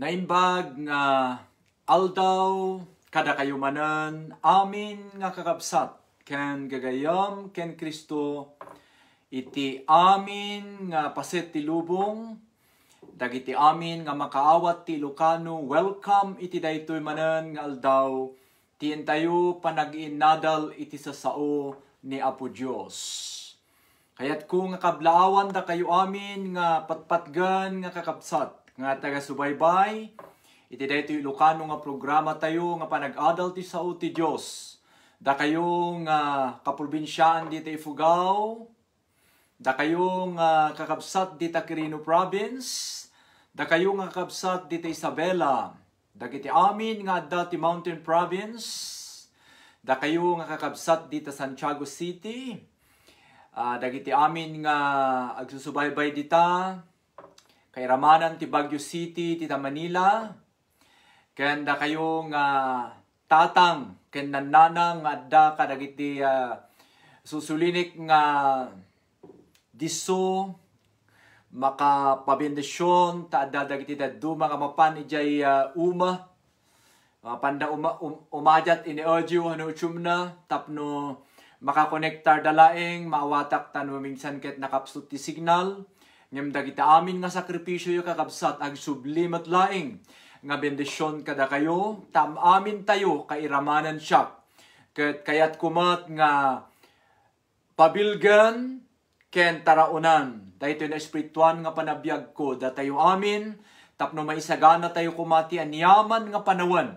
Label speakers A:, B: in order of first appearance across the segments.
A: Naimbag nga aldaw kada kayo manan amin nga kakabsat ken gagayom ken Kristo iti amin nga paset ti lubong dagiti amin nga makaawat ti Lucano welcome iti daytoy manen nga aldaw tiyen tayo panag iti sa sao ni Apo Dios Kayat kung nga kablaawan da kayo amin nga patpatgan nga kakabsat nga taga-subaybay. Iti dayto Ilocano nga programa tayo nga panag adult sa sao Dios. Da kayo nga uh, kaprobinsyaan dito Ifugao. Da kayo nga uh, kakabsat dito Quirino Province. Da kayo nga kakabsat dito Isabela. Dagiti amin nga adda ti Mountain Province. Da kayo nga kakabsat dito Santiago City. Uh, ah, dagiti amin nga agsusubaybay dita kay Ramanan ti Baguio City ti Manila kenda kayo nga uh, tatang ken nananang adda kadagiti uh, ah, susulinik nga diso makapabendisyon ta adda dagiti daduma nga mapan ijay uh, ah, uma uh, panda uma, um, umajat ini audio ano chumna tapno makakonektar dalaeng maawatak tanu minsan ket nakapsut ti signal Ngem dagiti amin nga sakripisyo kakabsat ag sublimat laing nga bendisyon kada kayo, tam amin tayo kairamanan siya. Ket kayat kumat nga pabilgan ken taraunan. Dahito na espirituan nga panabiyag ko, da tayo amin, tapno maisagana tayo kumati an anyaman nga panawan,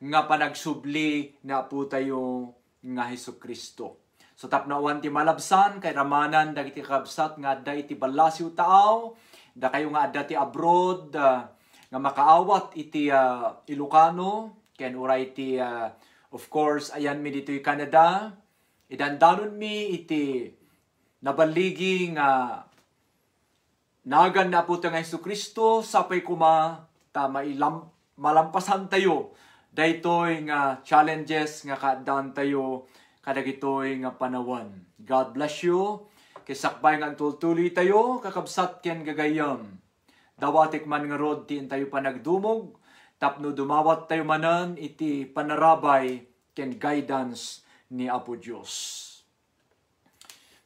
A: nga panagsubli na po tayo nga Heso Kristo. Sa so, tapnawan ti malabsan, kay ramanan dagiti kabsat nga aday ti balasiw taaw, da kayo nga adda ti abroad, uh, nga makaawat iti uh, Ilocano, ken uray ti, uh, of course, ayan mi dito'y Canada, idandanon mi iti nabaligi nga uh, nagan na po nga Yesu Kristo, sapay kuma, tama ilam, malampasan tayo, daytoy nga challenges nga kaadaan tayo, kadagitoy nga panawan. God bless you. Kisakbay nga tultuli tayo, kakabsat ken gagayam. Dawatik man nga rod ti tayo panagdumog, tapno dumawat tayo manan iti panarabay ken guidance ni Apo Dios.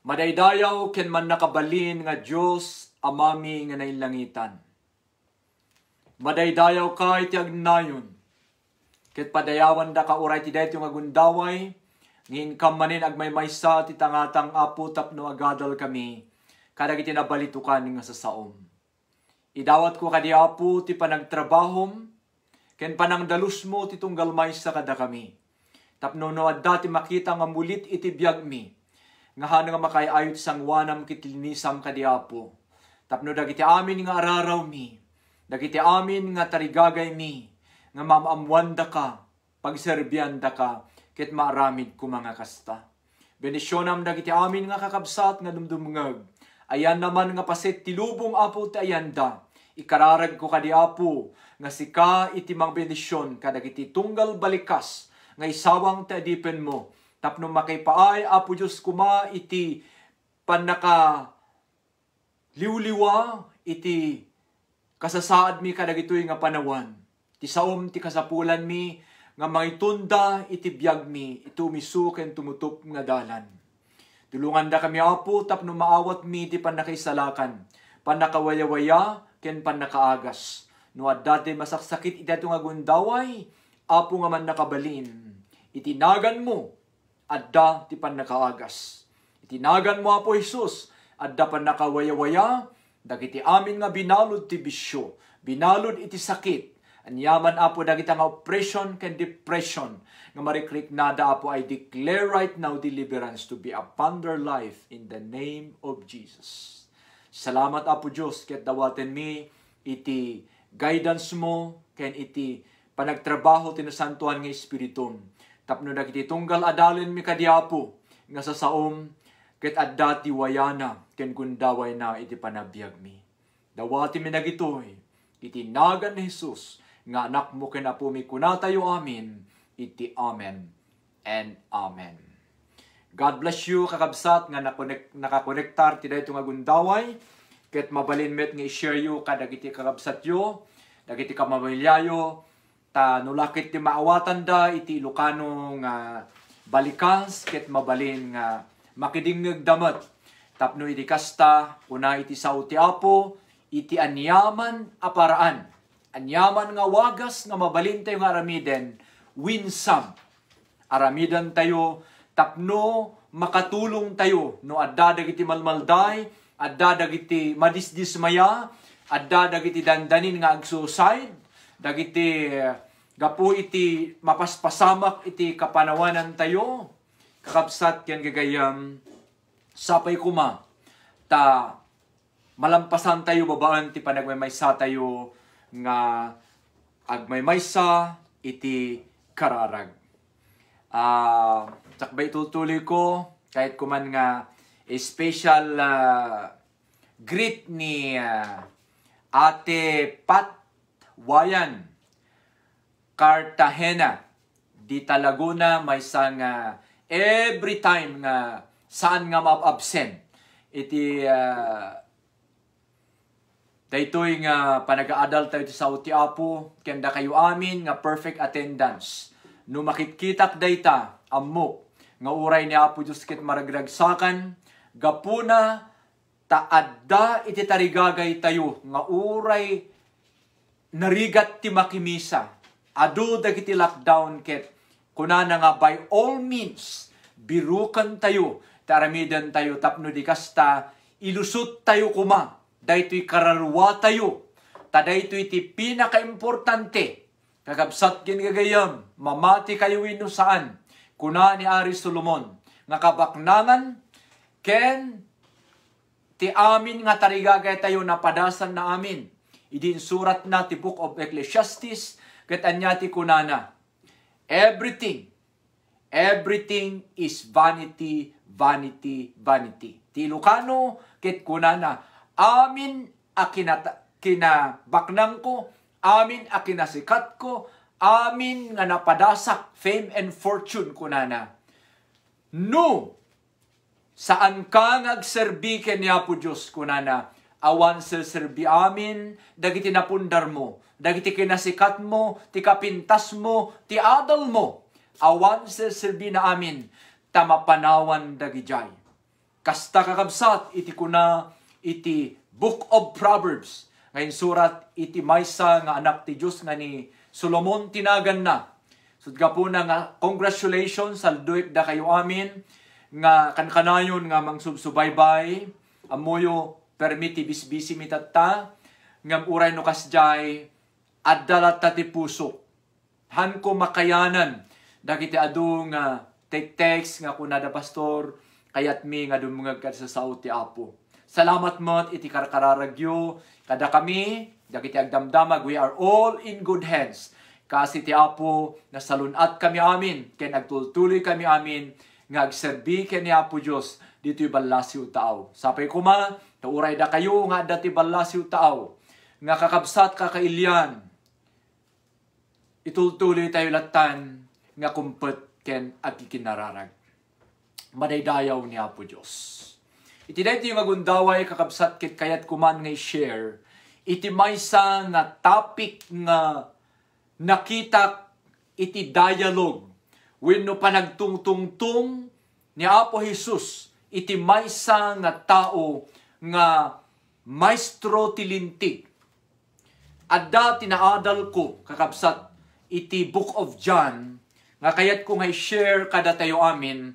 A: Madaydayaw ken man nakabalin nga Dios amami nga nailangitan. Madaydayaw kay ti agnayon. Ket padayawan da ka uray ti dayto nga gundaway Nginkam manin agmay may ti tangatang apo no agadal kami kadag itinabalitukan nga sa saom. Idawat ko kadi apo ti panagtrabahom ken panangdalus mo ti tunggal maysa kada kami. Tapno no adda ti makita nga mulit iti biag mi nga hano nga makayayot sang wanam kitlinisam kadi apo. Tapno dagiti amin nga araraw mi dagiti amin nga tarigagay mi nga mamamwanda ka, pagserbyan ka, ket maaramid ko mga kasta. Benisyonam dagiti amin nga kakabsat nga dumdumngag. Ayan naman nga pasit tilubong apo ti ayanda. Ikararag ko kadi apo nga sika iti mang benisyon kadagiti tunggal balikas nga isawang ti adipen mo. Tapno makipaay apo Dios kuma iti panaka liwliwa iti kasasaad mi kadagitoy nga panawan. Ti saom ti kasapulan mi nga mangitunda iti biag mi ito misuken tumutup nga dalan. Tulungan da kami apo tapno maawat mi di panakaisalakan, panakawayawaya ken panakaagas. No addate masaksakit iti nga gundaway, apo nga man nakabalin. Itinagan mo adda ti panakaagas. Itinagan mo apo Hesus adda panakawayawaya dagiti amin nga binalod ti bisyo, binalod iti sakit, And yaman apo dagita nga oppression ken depression nga nada apo I declare right now deliverance to be upon their life in the name of Jesus. Salamat apo Dios ket dawaten mi iti guidance mo ken iti panagtrabaho ti nasantuan nga espiritu. Tapno dagiti tunggal adalen mi kadiapo nga sa saom ket adda ti wayana ken gundaway na iti panabiyag mi. Dawati mi nagitoy iti nagan ni Jesus nga anak mo kinapumi kuna tayo amin, iti amen and amen. God bless you kakabsat nga nakonek, nakakonektar ti dayto nga gundaway ket mabalin met nga i-share you kadagiti kakabsat yo dagiti kamamilyayo ta nulakit ti maawatan da iti Ilocano nga balikans ket mabalin nga makidingeg damat tapno iti kasta una iti sao ti Apo iti anyaman aparaan Anyaman nga wagas nga mabalin tayo nga aramiden, winsam. Aramidan tayo, tapno, makatulong tayo, no adda dagiti malmalday, adda dagiti madisdismaya, adda dagiti dandanin nga agsuicide, dagiti eh, gapu iti mapaspasamak iti kapanawanan tayo, kakapsat yan gagayam, sapay kuma, ta malampasan tayo babaan ti sa tayo nga agmaymaysa iti kararag. Uh, takbay tultuloy ko kahit kuman nga special uh, greet ni uh, Ate Pat Wayan Cartagena di Talaguna may sang uh, every time nga saan nga map absent iti uh, Daytoy nga panag-aadal tayo sa uti apo kenda kayo amin nga perfect attendance. No makikitak dayta ammo nga uray ni Apo Dios ket maragragsakan gapuna taadda iti tarigagay tayo nga uray narigat ti makimisa. Adu dagiti lockdown ket kunana nga by all means birukan tayo taramidan tayo tapno di kasta ilusot tayo kuma daytoy kararwa tayo. Tadaytoy ti pinakaimportante. Kagabsat gin gingagayam, mamati kayo ino saan. Kuna ni Ari Solomon, nga ken ti amin nga tarigagay tayo napadasan na amin. Idin surat na ti Book of Ecclesiastes, ket anya ti kunana. Everything, everything is vanity, vanity, vanity. Ti Lucano, ket kunana, Amin akinata, kinabaknang ko, amin akinasikat ko, amin nga napadasak fame and fortune ko nana. No, saan ka nagserbi kanya po Diyos ko nana. Awan serbi amin, dagiti napundar mo, dagiti kinasikat mo, ti kapintas mo, ti adal mo. Awan serbi na amin, tamapanawan dagijay. Kasta kakabsat iti kuna iti Book of Proverbs. Ngayon surat iti maysa nga anak ti Dios nga ni Solomon tinagan na. Sudga po na nga congratulations salduik da kayo amin nga kankanayon nga mangsubsubaybay amoyo permiti bisbisi mitatta ngam uray no kasjay addalat ta ti puso. Han ko makayanan dagiti adu nga take text nga kunada pastor kayat mi nga dumungag ka sa sao ti Apo. Salamat man iti karkararagyo. Kada kami, dagiti agdamdamag, we are all in good hands. Kasi ti Apo, nasalunat kami amin, ken agtultuloy kami amin, nga agserbi ken ni Apo Dios dito balasiw taaw. Sapay kuma, tauray da kayo nga dati balasiw taaw, nga kakabsat kakailyan, itultuloy tayo latan, nga kumpet ken agikinararag. Madaydayaw ni Apo Dios. Iti daytoy magundaway kakabsat ket kayat kuman nga share iti maysa nga topic nga nakita iti dialogue wenno panagtungtungtung ni Apo Jesus iti maysa nga tao nga maestro tilintig. Adda tinaadal ko kakabsat iti Book of John nga kayat ko nga share kada tayo amin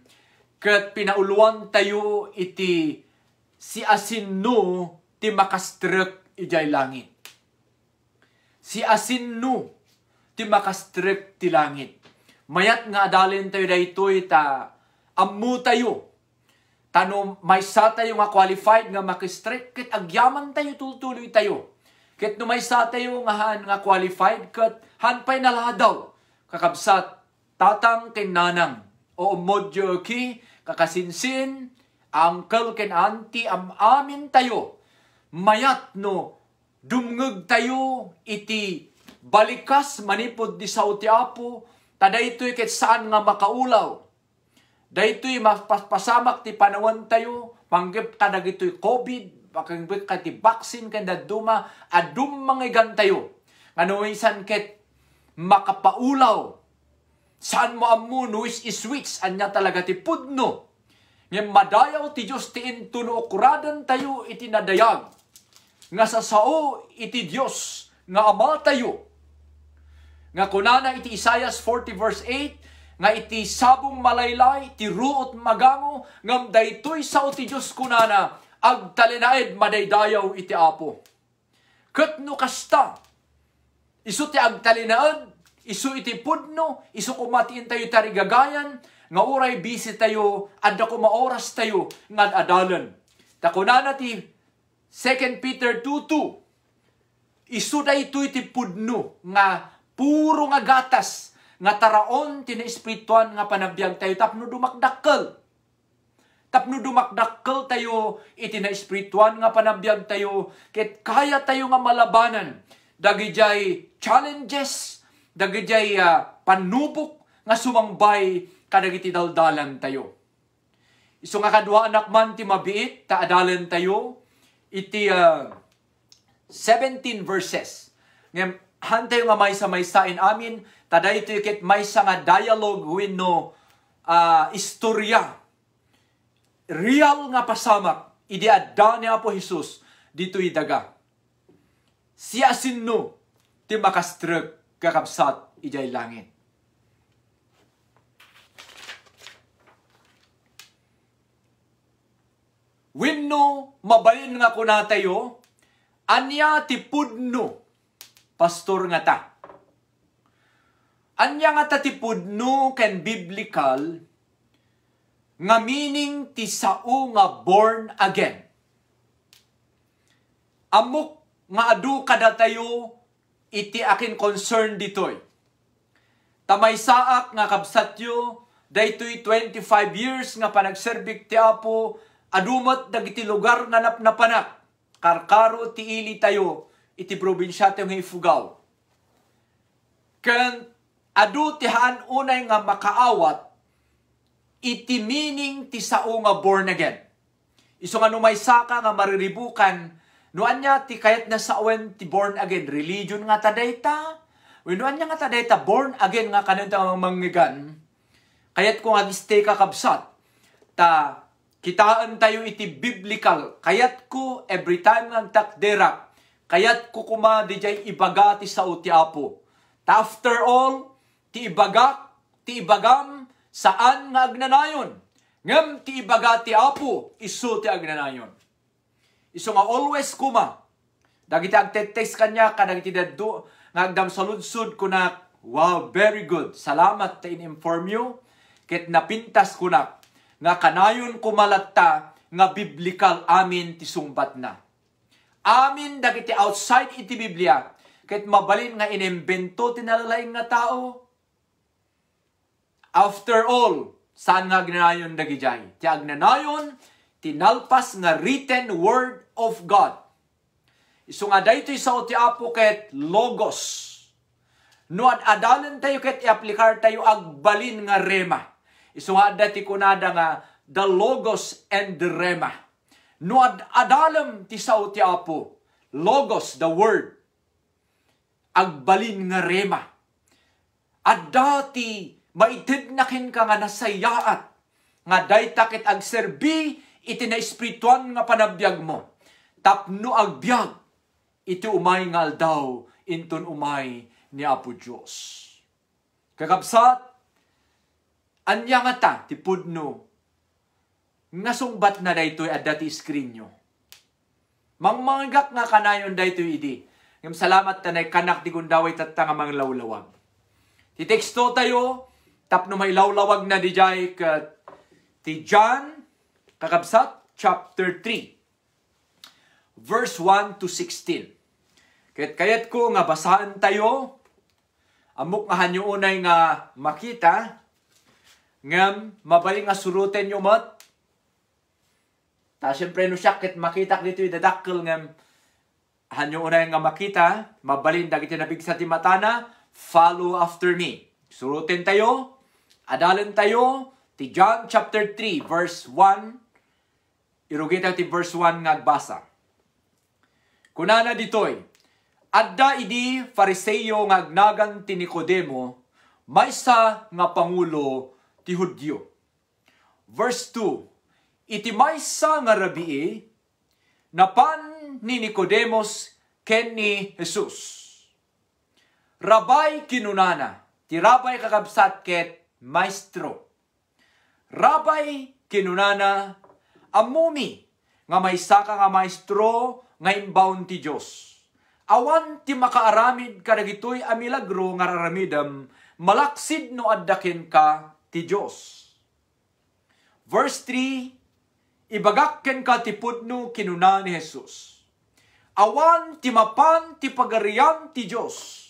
A: Kat pinauluan tayo iti si asin no ti makastrek ijay langit. Si asin no ti makastrek ti langit. Mayat nga adalin tayo daytoy ta ammu tayo. Tano maysa tayo nga qualified nga makastrek ket agyaman tayo tultuloy tayo. Ket no may maysa tayo nga han nga qualified ket hanpay naladaw kakabsat tatang kinanang o modyo ki Kakasinsin, uncle ken auntie, am amin tayo. Mayat no, dumngeg tayo, iti balikas manipod di sa utiapo, taday to'y ket saan nga makaulaw. Daytoy mapaspasamak ti panawan tayo, panggip ka dagitoy COVID, panggip ka ti vaccine ken duma, adum mangigan tayo. Ngano ket makapaulaw Saan mo amuno is iswits anya talaga ti pudno. Ngayon madayaw ti Diyos ti intuno kuradan tayo iti nadayag. Nga sa sao iti Diyos nga ama tayo. Nga kunana iti Isaiah 40 verse 8, nga iti sabong malaylay, ti ruot magamo, ngam daytoy sao ti Diyos kunana, ag talinaed madaydayaw iti apo. Kat no kasta, iso ti ag Isu iti pudno, isu kumatiin tayo tarigagayan, nga oray busy tayo, adda ko maoras tayo, nga adalan. Takunana ti 2 Peter 2.2, isu da ito iti pudno, nga puro nga gatas, nga taraon tina espirituan nga panabiyag tayo, tapno dumakdakkel. Tapno dumakdakkel tayo, iti na espirituan nga panabiyag tayo, ket kaya tayo nga malabanan, dagijay challenges, dagiti uh, ah, panubok nga sumangbay kadagiti daldalan tayo. Isu nga kadwa anak man ti mabiit ta adalan tayo iti uh, ah, 17 verses. Ngem hantay nga maysa in amin taday ito ket maysa nga dialogue wenno uh, ah, istorya real nga pasamak idi adda ni Apo Hesus ditoy daga. Siya sinno ti makastrek kakabsat ijay langit. Winno mabalin nga kuna tayo, anya ti pudno, pastor nga ta. Anya nga tatipudno ken biblical nga meaning ti sao nga born again. Amok nga adu kada tayo iti akin concern ditoy. Tamay saak nga kabsatyo, daytoy 25 years nga panagserbik ti Apo, adumat dagiti lugar nga napnapanak, karkaro ti ili tayo, iti probinsya ti nga ifugao. Ken adu ti haan unay nga makaawat, iti meaning ti sao nga born again. Iso nga numay saka nga mariribukan, Nuan niya ti kayat na sa when ti born again religion nga tadayta. Winuan niya nga tadayta born again nga kanunta nga manggigan. Kayat ko nga stay kakabsat ta kitaan tayo iti biblical. Kayat ko every time nga takderak. Kayat ko kuma di jay ibaga ti sao ti apo. Ta after all, ti ibaga, ti ibagam, saan nga agnanayon? Ngem ti ibaga ti apo, iso ti agnanayon iso nga always kuma. Dagiti agtetext kanya ka dagiti daddo nga agdam sa lunsod wow, very good. Salamat ta in-inform you ket napintas kunak nga kanayon kumalatta nga biblical amin ti sungbat na. Amin dagiti outside iti Biblia ket mabalin nga inimbento ti nalalaing nga tao. After all, saan nga ginanayon dagijay? Ti agnanayon tinalpas nga written word of God. Isu nga daytoy sa ti apo ket logos. No ad adalan tayo ket iaplikar tayo agbalin nga rema. Isu nga dati kunada nga the logos and the rema. No ad adalam ti sao ti apo. Logos, the word. Agbalin nga rema. At dati, maitid na kin ka nga nasayaat. Nga day takit agserbi iti na espirituan nga panabiyag mo. Tapno agbyag, iti umay nga aldaw, inton umay ni Apo Diyos. Kakabsat, anya nga ta, tipudno, nga sungbat na daytoy at dati screen nyo. Mangmanggak nga kanayon daytoy idi. Ngam salamat tanay kanak di gundaway tatta nga mga lawlawag. Titeksto tayo, tapno may lawlawag na di jay ti John Kakabsat chapter 3 verse 1 to 16. Kaya't kayat ko nga basahan tayo amok nga hanyo unay nga makita ngam mabali nga suruten yo mat ta syempre no sakit makita dito idadakkel ngam hanyo unay nga makita mabalin dagiti nabig sa timatana follow after me suruten tayo adalan tayo ti John chapter 3 verse 1 Irugay ti verse 1 nga Kunana ditoy, Adda idi fariseyo nga agnagan ti Nicodemo, maysa nga pangulo ti Hudyo. Verse 2, Iti maysa nga rabii, napan ni Nicodemus ken ni Jesus. Rabay kinunana, ti rabay kakabsat ket maestro. Rabay kinunana amomi nga may saka nga maestro nga inbound ti Dios. Awan ti makaaramid kadagitoy a milagro nga raramidam malaksid no addakin ka ti Dios. Verse 3 Ibagakken ka ti pudno kinuna ni Jesus. Awan ti mapan ti pagarian ti Dios.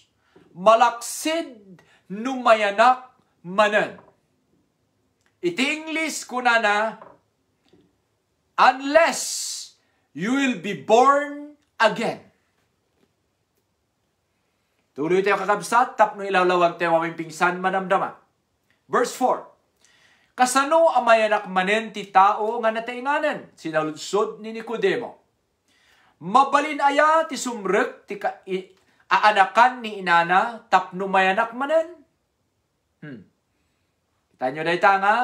A: Malaksid numayanak manan. Iti English kuna na unless you will be born again. Tuloy tayo kakabsat, tap no ilawlawag tayo aming pingsan manamdama. Verse 4, Kasano amayanak manen ti tao nga natainganan, sinaludsod ni Nicodemo. Mabalin aya ti sumrek ti ka, i, aanakan ni inana, tap no mayanak manen. Hmm. Kita nyo dahi nga,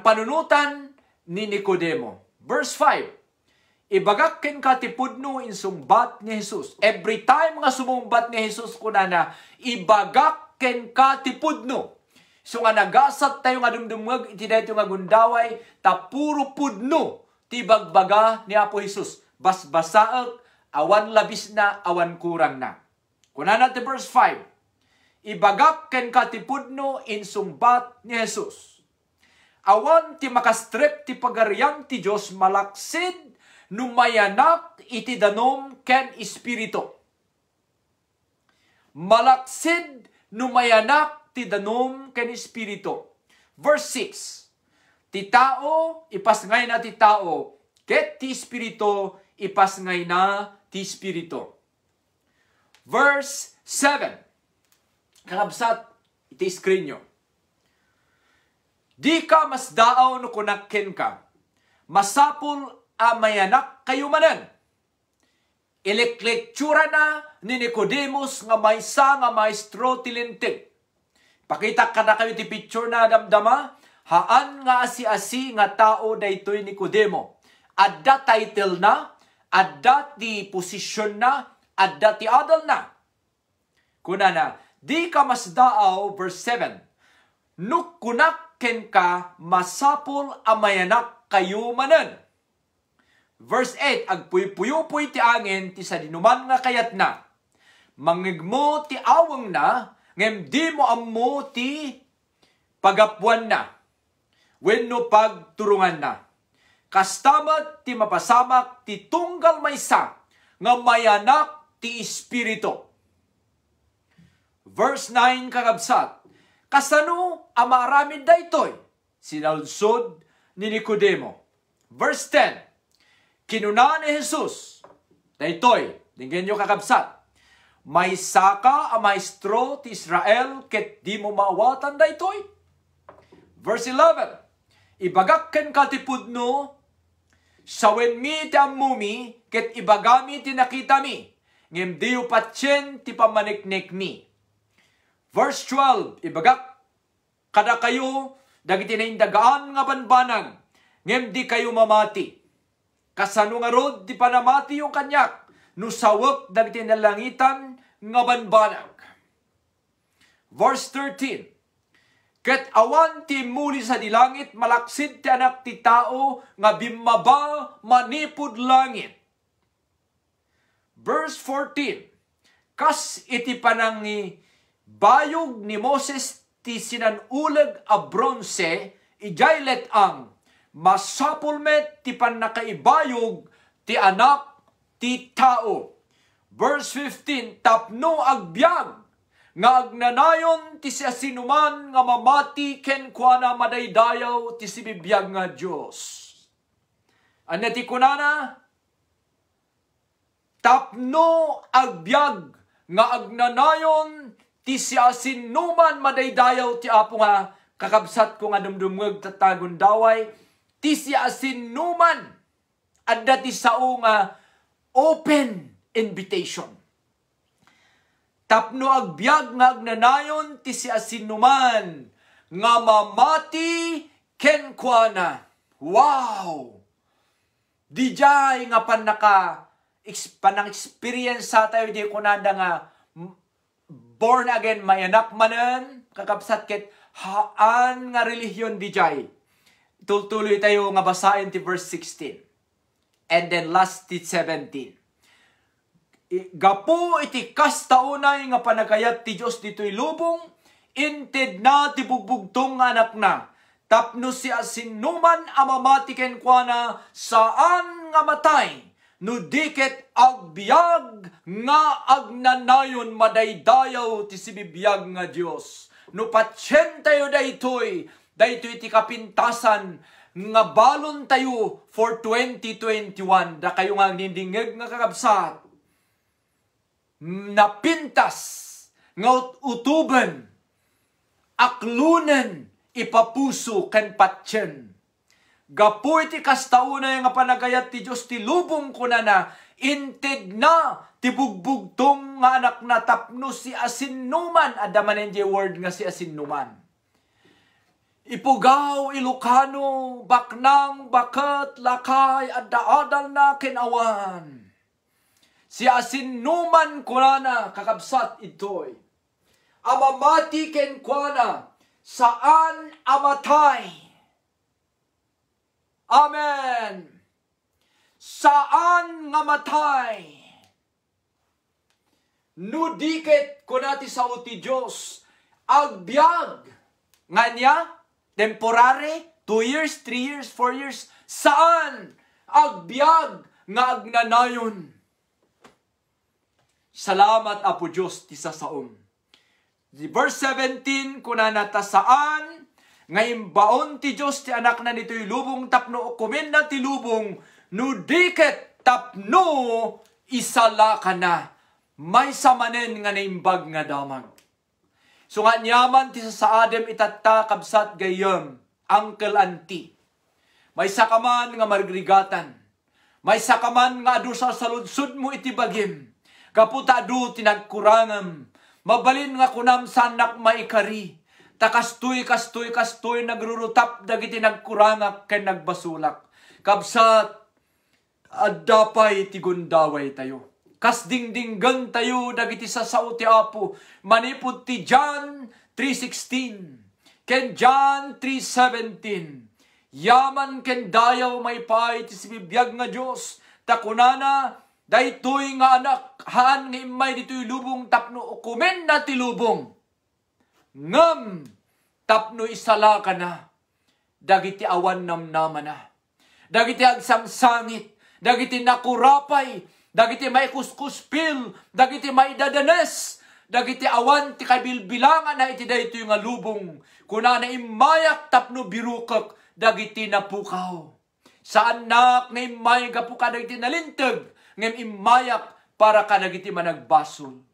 A: panunutan ni Nicodemo. Verse 5, Ibagak ken katipudno in sumbat ni Jesus. Every time nga sumumbat ni Jesus kunana, ibagak ken katipudno. So nga nagasat tayo nga dumdumag, iti nga gundaway, tapuro pudno, tibagbaga ni Apo Jesus. Basbasaak, awan labis na, awan kurang na. Kunana ti verse 5, Ibagak ken katipudno in sumbat ni Jesus awan ti makastrep ti pagarian ti Dios malaksid numayanak iti danom ken espiritu. Malaksid numayanak ti danom ken espiritu. Verse 6. Ti tao ipasngay na ti tao ket ti espiritu ipasngay na ti espiritu. Verse 7. Kakabsat iti screen nyo. Di ka mas daaw no kunakken ka. Masapul amayanak kayo manan. Ileklektura na ni Nicodemus nga maysa nga maestro tilintig. Pakita ka na kayo ti picture na damdama, haan nga si asi nga tao daytoy Nicodemo. Adda title na, adda ti posisyon na, adda ti adal na. Kuna na, di ka mas daaw, verse 7, Nuk kunak ken ka masapol amayanak kayo manan. Verse 8, agpuy puy ti angin, ti sa dinuman nga kayat na. Mangigmo ti awang na, ngem di mo ammo ti pagapuan na. Wenno pagturungan na. Kastamat ti mapasamak ti tunggal maysa, nga mayanak ti espirito. Verse 9 kakabsat, Kasano ang maramid daytoy? Sinalsod ni Nicodemo. Verse 10, Kinuna ni Jesus, daytoy, dinggan nyo kakabsat, may saka a maestro ti Israel ket di mo maawatan daytoy. Verse 11, Ibagak ken katipudno sawen mi ti amumi, ket ibagami ti nakita mi, ngem diyo patyen ti pamaniknik mi. Verse 12, ibagak, kada kayo, dagiti na indagaan nga banbanag, ngem di kayo mamati. Kasano nga rod, di panamati yung kanyak, nusawak dagiti na nalangitan nga banbanag. Verse 13, Ket awan ti muli sa dilangit, malaksid ti anak ti tao, nga bimaba manipud langit. Verse 14, Kas iti panangi Bayog ni Moses ti sinanulag a bronze, ijay ang masapulmet ti panakaibayog ti anak ti tao. Verse 15, tapno agbyag nga agnanayon ti siya sinuman nga mamati ken kuana madaydayaw ti sibibiyag nga Dios. Ano ti kunana? Tapno agbyag nga agnanayon ti siya sinuman madaydayaw ti apo nga kakabsat ko nga dumdumag tatagon daway ti siya sinuman adda ti sao nga open invitation tapno agbyag nga agnanayon ti siya sinuman nga mamati ken kuana wow dijay nga panaka panang experience sa tayo di kunanda nga born again mayanak manan, kakabsat ket haan nga relihiyon dijay Tultuloy tayo nga basahin ti verse 16. And then last ti 17. Gapo iti kastaunay nga panagayat ti Dios dito'y lubong, inted na ti bugbugtong anak na, tapno siya sinuman amamatiken kwa kuana saan nga matay, no diket agbiag nga agnanayon madaydayaw ti sibibiyag nga Dios. No patsyent tayo daytoy, daytoy ti kapintasan nga balon tayo for 2021 da kayo nga nindingeg nga kakabsat napintas nga utuben aklunen ipapuso ken patyen Gapurti kastauna nga panagayat ti Diyos ti lubong ko na na inted na ti bugbugtong nga anak na tapno si asinuman, adamanen di word nga si asinuman. Ipugaw, Ilocano, baknang, bakat, lakay, at daadal na kinawan. Si asinuman na, kakabsat itoy. Amamati ken saan amatay? Amen! Saan nga matay? Nudiket ko nati sa uti Diyos, agbyag nga niya, temporary, 2 years, 3 years, 4 years, saan agbyag nga agnanayon? Salamat Apo Diyos ti sasaom. Verse 17, kunanata saan ngayon baon ti Diyos ti anak na nito'y lubong tapno kumin na ti lubong, no diket tapno isala ka na. May samanen nga naimbag nga damag. So nga niyaman ti sa adem itatta kabsat gayam, uncle anti. May sakaman nga margrigatan. May sakaman nga adu sa saludsud mo iti bagim. Kaputa adu tinagkurangam. Mabalin nga kunam sanak maikari Takastoy, kastoy, kastoy, nagrurutap, dagiti nagkurangak, ken nagbasulak. Kabsat, adapay tigundaway tayo. Kas dingdinggan tayo, dagiti sa sauti apo, manipod ti John 3.16, ken John 3.17, yaman ken dayaw may pay, ti sibibiyag nga Diyos, takunana, daytoy nga anak, haan nga imay dito'y lubong tapno, kumen na ti lubong ngam tapno isala ka na dagiti awan nam namnama na dagiti agsangsangit dagiti nakurapay dagiti may kuskuspil dagiti may dadanes dagiti awan ti kabilbilangan na iti daytoy nga lubong kuna na imayak tapno birukak dagiti napukaw sa anak nga imay gapu ka dagiti nalintag ngem imayak para ka dagiti managbasul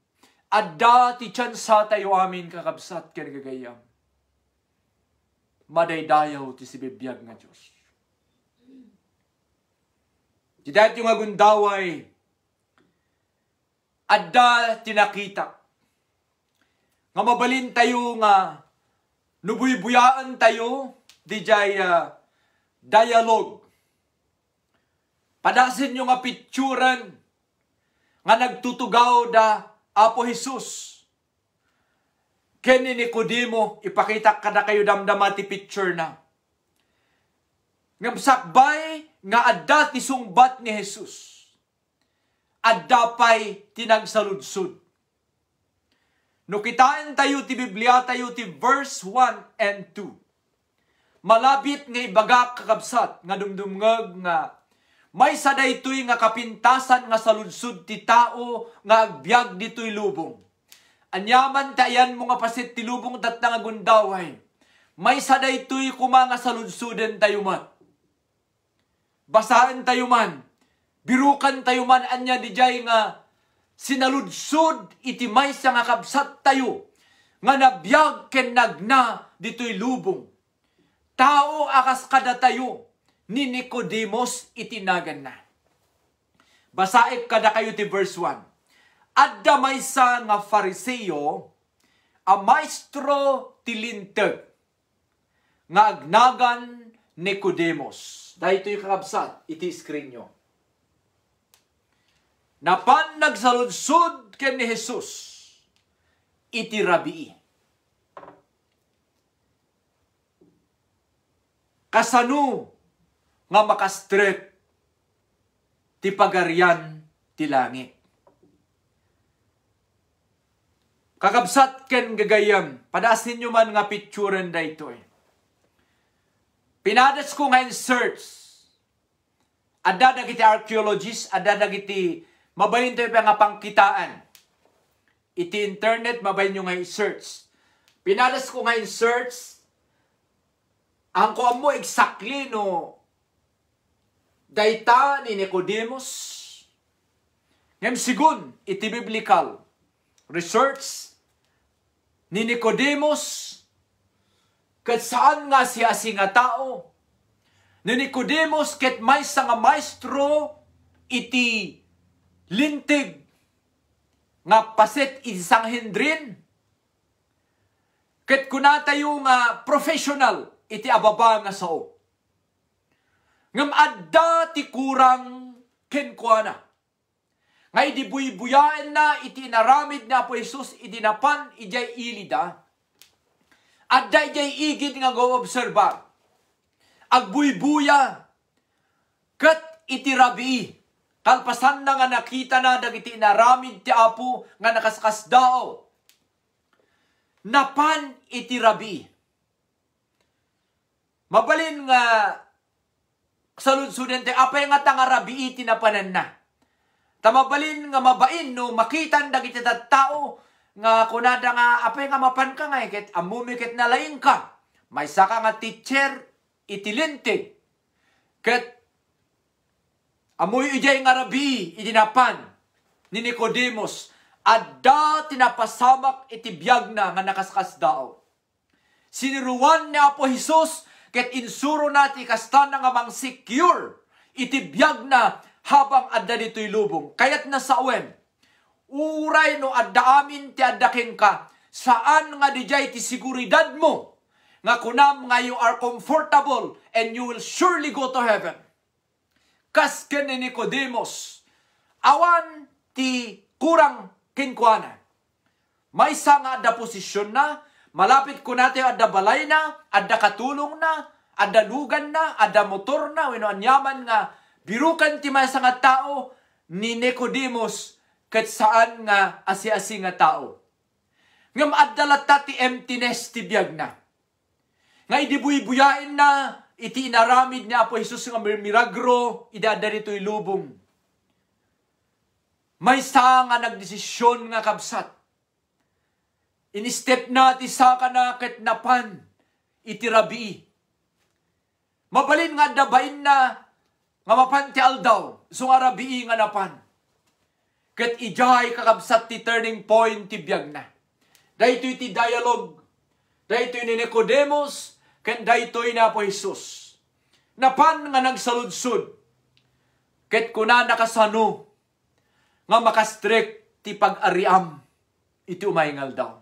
A: Adda ti tsansa tayo amin kakabsat ken gagayam. Madaydayaw ti sibibiyag nga Diyos. Ti dahil yung agundaway, adda nakita. Nga mabalin tayo nga nubuybuyaan tayo di jay uh, ah, dialogue. Padasin yung nga picturan nga nagtutugaw da Apo Jesus, ken ni Kudimo, ipakita kada kayo damdama ti picture na. Ngam sakbay nga adda ti sungbat ni Jesus. Adda pay tinagsaludsud. No kitaan tayo ti Biblia tayo ti verse 1 and 2. Malabit nga ibaga kakabsat nga dumdumngag nga may sa daytoy nga kapintasan nga saludsod ti tao nga agbyag ditoy lubong. Anyaman tayan mo nga pasit ti lubong tat nga gundaway. May sa daytoy kuma nga saludsuden tayo man. Basahan tayo man. Birukan tayo man anya di nga sinaludsud iti may sa nga kabsat tayo nga nabiyag ken nagna ditoy lubong. Tao akas kada tayo ni Nicodemus itinagan na. Basaik kada kayo ti verse 1. At damay sa nga fariseo, a maestro tilintag, nga agnagan Nicodemus. Dahil ito yung kakabsat, iti screen nyo. Napan nagsaludsud ken ni Jesus, iti rabii. Kasano nga makastrip ti pagaryan ti langit. Kakabsat ken gagayam, padas ninyo man nga picturen da ito eh. Pinades ko nga search. Adda dagiti archaeologist, adda dagiti mabayin tayo nga pangkitaan. Iti internet, mabayin nyo nga search. Pinadas ko nga search. Ang kuam mo exactly no Daita ni Nicodemus. Ngem sigun iti biblical research ni Nicodemus kat saan nga siya singa tao ni Nicodemus ket may nga maestro iti lintig nga paset iti sanghindrin ket kunatayo nga professional iti ababa nga sao Ngam adda ti kurang kenkwana. Ngay di buybuyain na iti naramid na po Jesus idinapan ijay ilida. Adda ijay igid nga go obserbar. Agbuybuya ket iti rabi. Kalpasan na nga nakita na dagiti naramid ti Apo nga nakaskasdao. Napan iti rabi. Mabalin nga kasaludsuden te apay nga tanga rabiiti na panan na. Tamabalin nga mabain no makitan dagiti tao nga kunada nga apay nga mapan ka nga ket amumikit na laing ka. May saka nga teacher itilintig. Ket amoy ijay nga rabi idinapan ni Nicodemus adda tinapasamak iti biyag na nga nakaskas dao. Siniruan ni Apo Hesus Ket insuro nati kastan nga mang secure iti biyag na habang adda ditoy lubong. Kayat na sa uwem, uray no adda amin ti addaken ka, saan nga dijay ti siguridad mo, nga kunam nga you are comfortable and you will surely go to heaven. Kasken ni Nicodemus, awan ti kurang kinkuana. May nga adda posisyon na, Malapit ko natin adda balay na, adda katulong na, adda lugan na, adda motor na, wino anyaman nga, birukan ti may nga tao ni Nicodemus kat saan nga asi-asi nga tao. Ngam adalata ti emptiness ti biyag na. Nga idibuybuyain na iti inaramid ni Apo Jesus nga miragro, idada dito ilubong. May sa nga nagdesisyon nga kabsat. In-step nati sa kanakit na pan, iti Rabi. Mabalin nga dabain na nga mapanti aldaw, so nga Rabi nga Kat ijahay kakabsat ti turning point ti biyag na. Dahito iti dialogue, dahito ni Nicodemus, ken dahito na Apo Jesus. Napan nga nagsaludsud, ket kuna nakasano, nga makastrik ti pag-ariam, iti umayngal daw.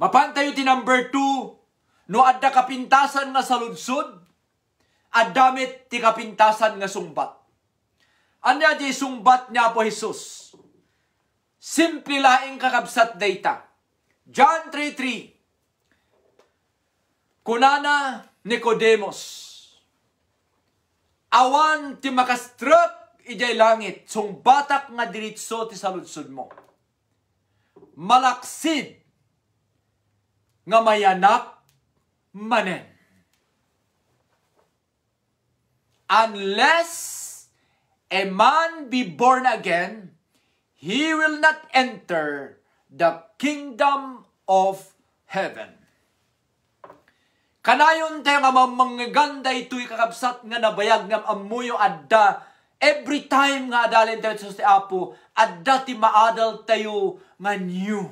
A: Mapantayo ti number two, no adda kapintasan nga saludsod, addamit ti kapintasan nga sumbat. Anya di sumbat niya po Jesus. Simple laing kakabsat data. John 3.3 Kunana Nicodemus Awan ti makastrut ijay langit sungbatak nga diritso ti saludsod mo. Malaksid nga may anak manen. Unless a man be born again, he will not enter the kingdom of heaven. Kanayon tayo nga mamangaganda ito'y kakabsat nga nabayag ng amuyo adda every time nga adalin tayo sa Apo, adda ti maadal tayo nga new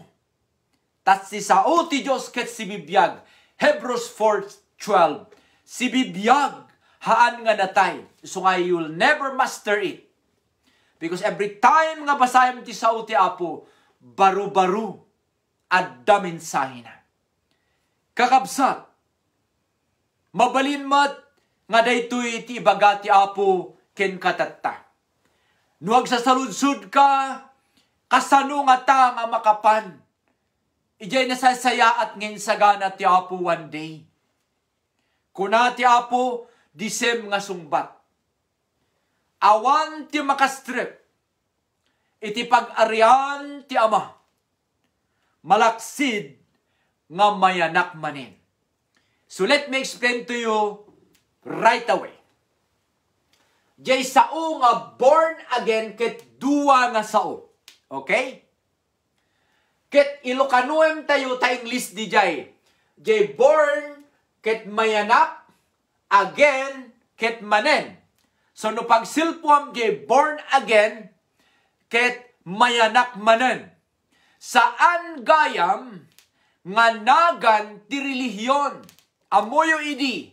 A: tat si sao ti Diyos ket si bibiyag. Hebrews 4.12 Si bibiyag haan nga natay. So nga you'll never master it. Because every time nga basayam ti sao ti Apo, baru-baru at damensahin na. Kakabsat, mabalin mat nga daytoy ti ibaga ti Apo ken katatta. Nuag sa saludsud ka, kasano nga ta nga makapan Ijay nasasaya at ngin sagana ti Apo one day. Kuna ti Apo, disem nga sumbat. Awan ti makastrip, iti pag-arian ti Ama, malaksid nga mayanak manin. So let me explain to you right away. Jay sao nga born again ket duwa nga sao. Okay? Ket Ilocanuem tayo ta English di jay. Jay born, ket mayanap, again, ket manen. So no pagsilpuam jay born again, ket mayanak manen. Saan gayam nga nagan ti relihiyon? Amoyo idi.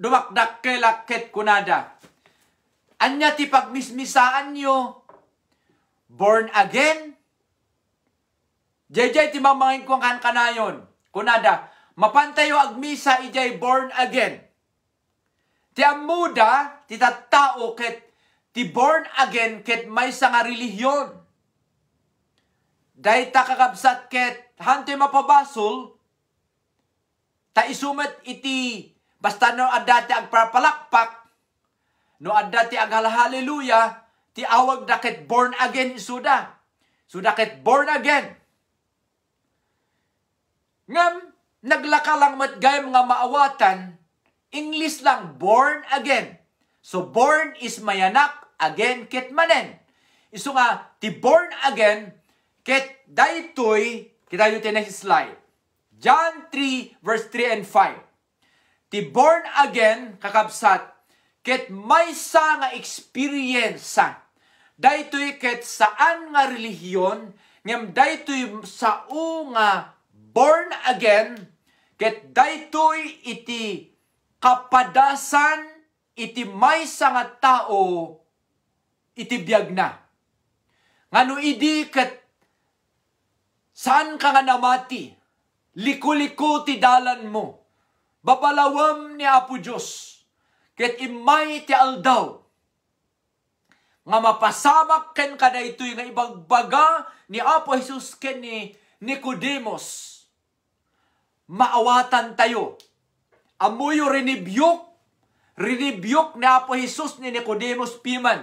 A: Dumakdak kay ket kunada. Anya ti pagmismisaan nyo, born again, JJ, timang mangin ko kan kanayon. Kunada, mapantayo ag misa ijay born again. Ti amuda, ti tattao ket ti born again ket may nga reliyon. Dahil takakabsat ket hantoy mapabasol, ta isumet iti basta no adati ag parapalakpak, no adati ag hallelujah, ti awag daket born again isuda. Suda ket born again. Ngam, naglaka lang matgay mga maawatan, English lang, born again. So, born is mayanak, again ket manen. Isu nga, ti born again, ket daytoy, kita yung tenes slide. John 3, verse 3 and 5. Ti born again, kakabsat, ket may sa nga experience sa. Daytoy ket saan nga relihiyon, ngam daytoy sao nga born again, ket daytoy iti kapadasan iti may nga tao iti biyag na. Ngano idi ket saan ka nga namati, likuliko ti dalan mo, babalawam ni Apo Diyos, ket imay ti aldaw, nga mapasamak ken kada ito'y nga ibagbaga ni Apo Jesus ken ni Nicodemus maawatan tayo. Amo yung rinibyok, rinibyok ni Apo Jesus ni Nicodemus Piman.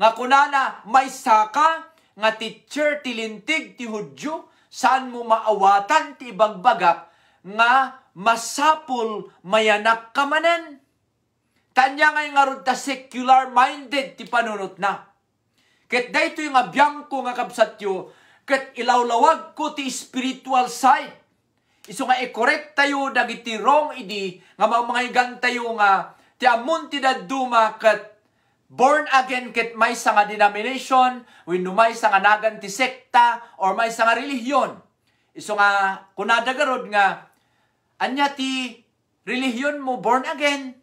A: Nga kunana may saka, nga teacher tilintig ti Hudyo, saan mo maawatan ti ibagbagak, nga masapul mayanak kamanan. Tanya ngay nga ron ta secular-minded ti panunot na. Ket daytoy nga biyangko nga kabsatyo, ket ilawlawag ko ti spiritual side Iso nga i-correct tayo dagiti wrong idi nga mga mangaygan tayo nga ti amon ti daduma ket born again ket may sa nga denomination no may sa nga nagan ti sekta or may sa nga relihiyon. Iso nga kunada garod nga anya ti relihiyon mo born again.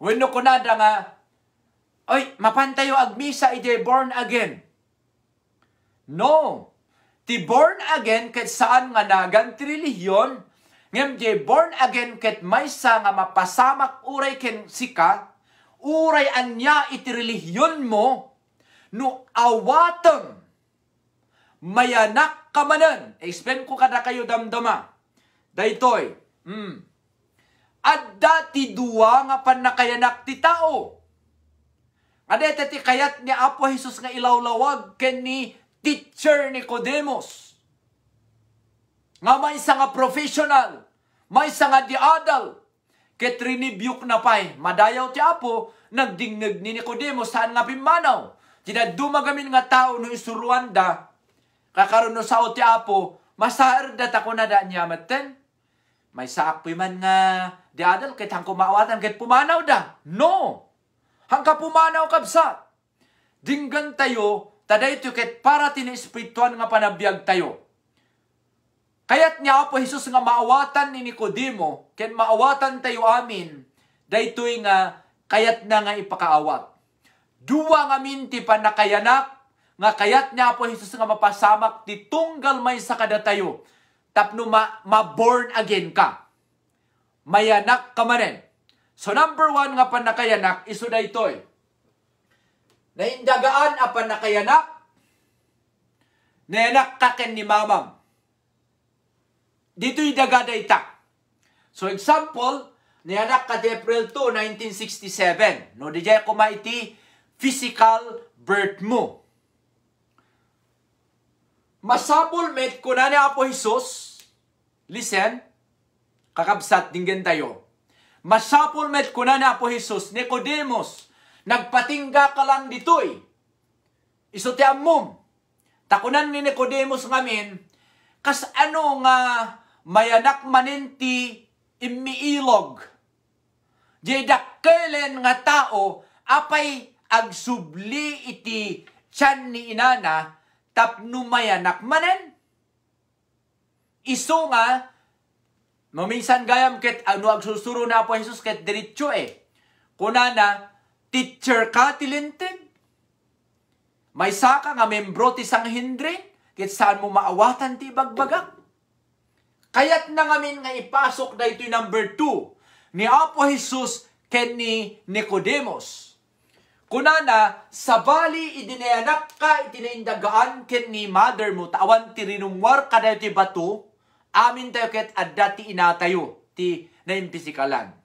A: no kunada nga oy mapantayo ag misa iti born again. No. Ti born again ket saan nga nagan ti relihiyon, ngem di born again ket maysa nga mapasamak uray ken sika, uray anya iti relihiyon mo, no awatem, mayanak kamanan. Explain ko kada kayo damdama. Daytoy, hmm. At dati duwa nga panakayanak ti tao. Adete ti kayat ni Apo Jesus nga ilawlawag ken ni Teacher Nicodemus. Nga may isang nga professional, may isa nga diadal, ket rinibyuk na pay, madayaw ti Apo, nagdingnig ni Nicodemus saan nga pimanaw. Tinadumagamin nga tao no isuruanda, kakaroon no sao ti Apo, masaardat ako na da niyamaten. May saakpoy man nga diadal, ket hang kumaawatan, ket pumanaw da. No! Hangka pumanaw kabsat. Dinggan tayo, Taday ito ket para ti espirituan nga panabiyag tayo. Kayat niya po Jesus nga maawatan ni Nicodemo, ken maawatan tayo amin, daytoy nga kayat na nga ipakaawat. Duwa nga minti pa nakayanak, nga kayat niya po Jesus nga mapasamak ti may sa kada tayo, tapno ma, ma-born again ka. Mayanak ka manen. So number one nga panakayanak, iso daytoy na indagaan apan nakayanak na yanak kaken ni mamam. Dito idagada ita. So example, na yanak ka April 2, 1967. No, di jay iti physical birth mo. Masapol met ko na ni Apo Jesus. Listen, kakabsat dinggan tayo. Masapol met ko na ni Apo Jesus, Nicodemus, Nagpatingga ka lang ditoy. Iso ti ammom. Takunan ni Nicodemus ngamin, kas ano nga mayanak manin ti imiilog. Di dakkelen nga tao, apay agsubli iti tiyan ni inana, tapno mayanak manen. Iso nga, Maminsan gayam ket ano agsusuro na po Jesus ket diretso eh. Kunana, teacher ka tilinted. May saka nga membro ti sang sanghindrin, kit saan mo maawatan ti bagbagak. Kayat na ngamin nga ipasok na ito number 2 ni Apo Jesus ken ni Nicodemus. Kunana, sa bali idineanak ka itinaindagaan ken ni mother mo, tawan ti rinumwar ka na ti bato, amin tayo ket adda ti inatayo, ti naimpisikalan.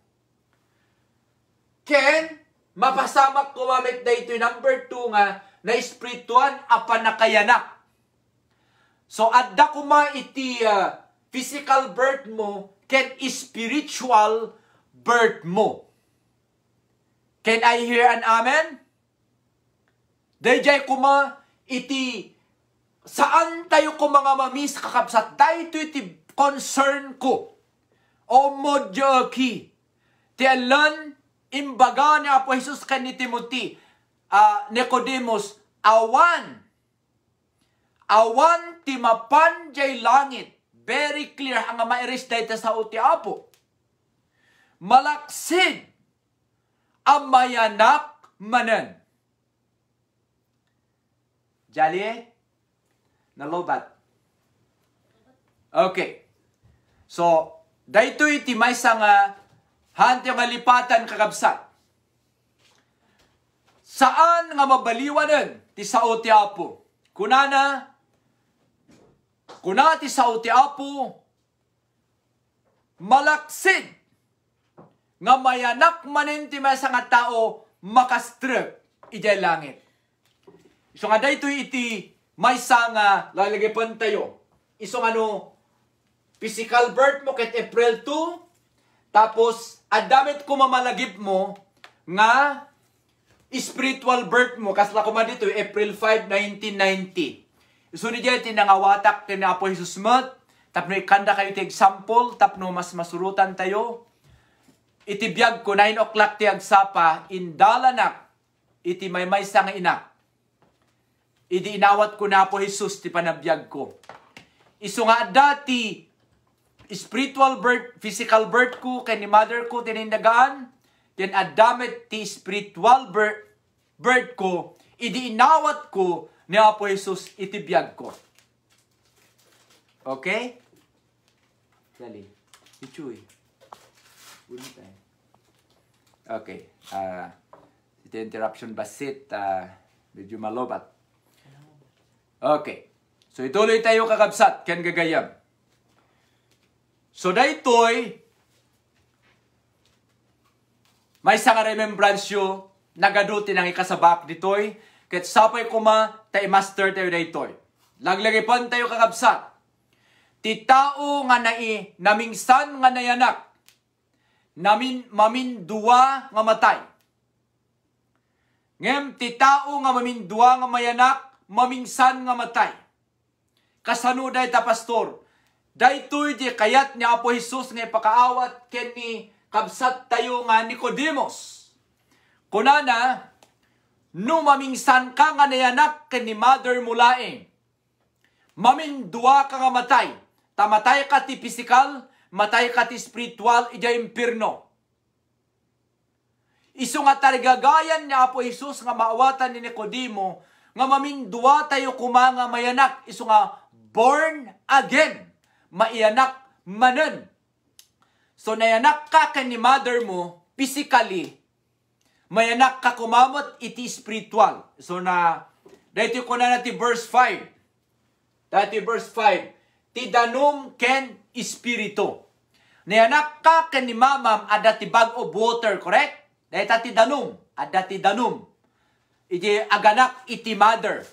A: Ken, mapasamak kuwamit na ito number two nga na espirituan apan nakayanak. So adda kuma iti uh, physical birth mo ken spiritual birth mo. Can I hear an amen? Dayjay kuma iti saan tayo ko mga mamis kakabsat dahito iti concern ko. O modyo ki. Ti alan imbaga ni Apo Jesus kay ni Timothy, uh, Nicodemus, awan. Awan ti mapan jay langit. Very clear ang mairis dito sa uti Apo. Malaksid ang mayanak manan. Jali, eh. nalobat. Okay. So, daytoy ti may nga Hantyo nga lipatan kakabsat. Saan nga mabaliwanan ti sao ti Apo? Kunana, kuna ti sao ti Apo, malaksid nga mayanak manin ti mesa nga tao makastrip ijay langit. So nga dayto iti may sanga lalagay tayo. Isong ano, physical birth mo ket April 2, tapos, adamit ko mamalagip mo nga spiritual birth mo. Kasi ako man dito, April 5, 1990. So, ni Jeti, nangawatak ni Apo Jesus Mat. Tapno ikanda kayo ti example. Tapno mas masurutan tayo. Itibiyag ko, 9 o'clock ti agsapa, indalanak, iti may may sang inak. Idi inawat ko na po Jesus, ti panabiyag ko. Iso nga dati, spiritual birth, physical birth ko, kay ni mother ko tinindagaan, then adamit ti spiritual birth, birth ko, idi inawat ko ni Apo Jesus iti biyag ko. Okay? Dali. Ichuy. Ulo tayo. Okay. Uh, ito interruption basit. Uh, ah, medyo malobat. Okay. So ituloy tayo kakabsat. Ken gagayam. So daytoy may sa ka remembrance yo nagaduti nang ikasabak ditoy ket sapay kuma tay master tayo daytoy. Laglagay pon tayo kakabsat. Ti tao nga nai namingsan nga nayanak namin mamindua nga matay. Ngem ti tao nga mamin dua nga mayanak mamingsan nga matay. Kasano day ta pastor? Daytoy kayat ni Apo Hesus nga ipakaawat ken ni kabsat tayo nga Nicodemus. Kunana, no mamingsan ka nga nayanak ken ni mother mulaeng. Mamindua ka nga matay. Tamatay ka ti physical, matay ka ti spiritual, ija impirno. Iso nga tarigagayan ni Apo Hesus nga maawatan ni Nicodemo nga maming mamindua tayo kumanga mayanak. Iso nga born again maiyanak manan. So nayanak ka ka ni mother mo physically, mayanak ka kumamot iti spiritual. So na, dahito ko na natin verse 5. Dati verse 5. Tidanum ken espiritu. Nayanak ka ken ni mamam adati bag of water, correct? Dahita tidanum, ada adati danum. Iti aganak iti mother.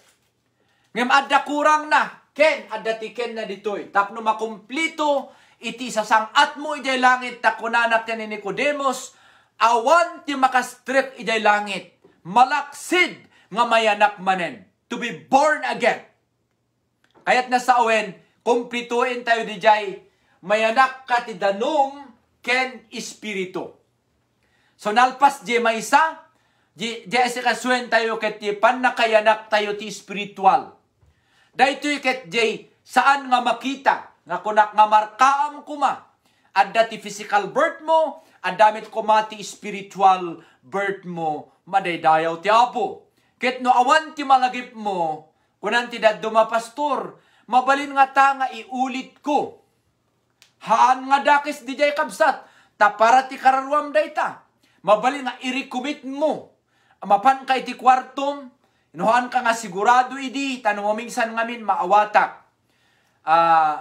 A: Ngem adda kurang na, ken adati ken na ditoy tapno makumpleto iti sasangat mo iday langit takunanak ni Nicodemus awan ti makastrip iday langit malaksid nga mayanak manen to be born again kayat na sa awen kumplituin tayo dijay mayanak ka ti danong ken espiritu so nalpas di maisa di, di tayo ket ti panakayanak tayo ti spiritual Daytoy ket jay saan nga makita nga kunak nga markaam kuma adda ti physical birth mo adamit kuma ti spiritual birth mo madaydayaw ti Apo. Ket no awan ti malagip mo kunan ti daduma pastor mabalin nga ta nga iulit ko. Haan nga dakis di jay kabsat tapara ti kararwam dayta. Mabalin nga i-recommit mo. Mapan kay ti kwartom, Nohan ka nga sigurado idi, tanong minsan ngamin maawatak. Uh, ah,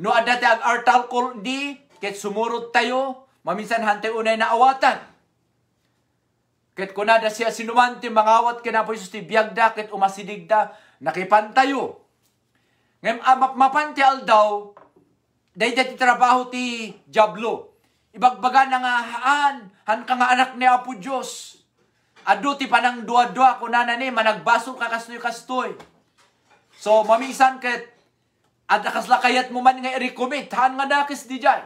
A: no adate ag artal ko di, ket sumurot tayo, maminsan hante unay na awatan. Ket kunada siya sinuman ti mangawat kinapo Isus ti biyagda, ket umasidigda, nakipantayo. Ngem amap ah, mapantial daw, dahil dati trabaho ti Jablo. Ibagbaga na nga haan, han ka nga anak ni Apo Diyos. Adu ti panang dua-dua ko kunana ni managbaso ka kastoy-kastoy. So maminsan ket at akaslakayat mo man nga i-recommend han nga dakis di jay.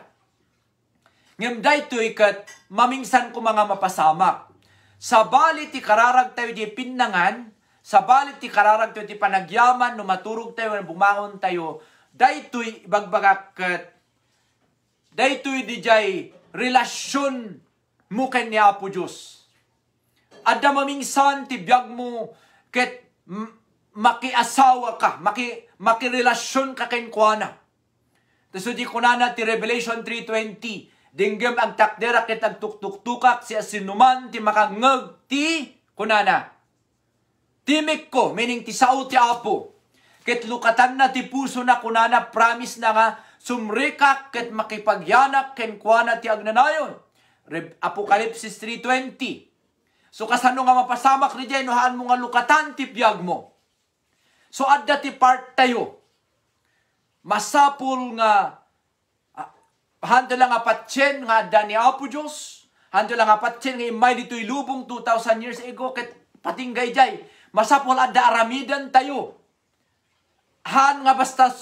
A: Ngem daytoy ket mamingsan ko mga mapasama. Sa balit ti kararag tayo di pinnangan, sa balit ti kararag tayo di panagyaman no maturog tayo nga bumangon tayo, daytoy ibagbagak, ket daytoy di jay relasyon mo kanya Apo Diyos adda maminsan ti biag mo ket makiasawa ka, maki, makirelasyon ka ken kuana. Tapos di ko ti Revelation 3.20, dinggam ang takdera ket agtuktuktukak si asinuman ti makangeg ti kunana. Timik ko, meaning ti sao ti apo. Ket lukatan na ti puso na kunana, promise na nga, sumrikak ket makipagyanak ken kuana ti agnanayon. Apokalipsis 3.20 So kasano nga mapasamak ni Jay, nuhaan mo nga lukatan, ti tipyag mo. So at dati part tayo, masapul nga, ah, hando lang apatchen nga dani Apo Diyos, hando lang apatchen nga imay dito'y lubong 2,000 years ago, kat patinggay Jay, masapul at aramidan tayo. Han nga basta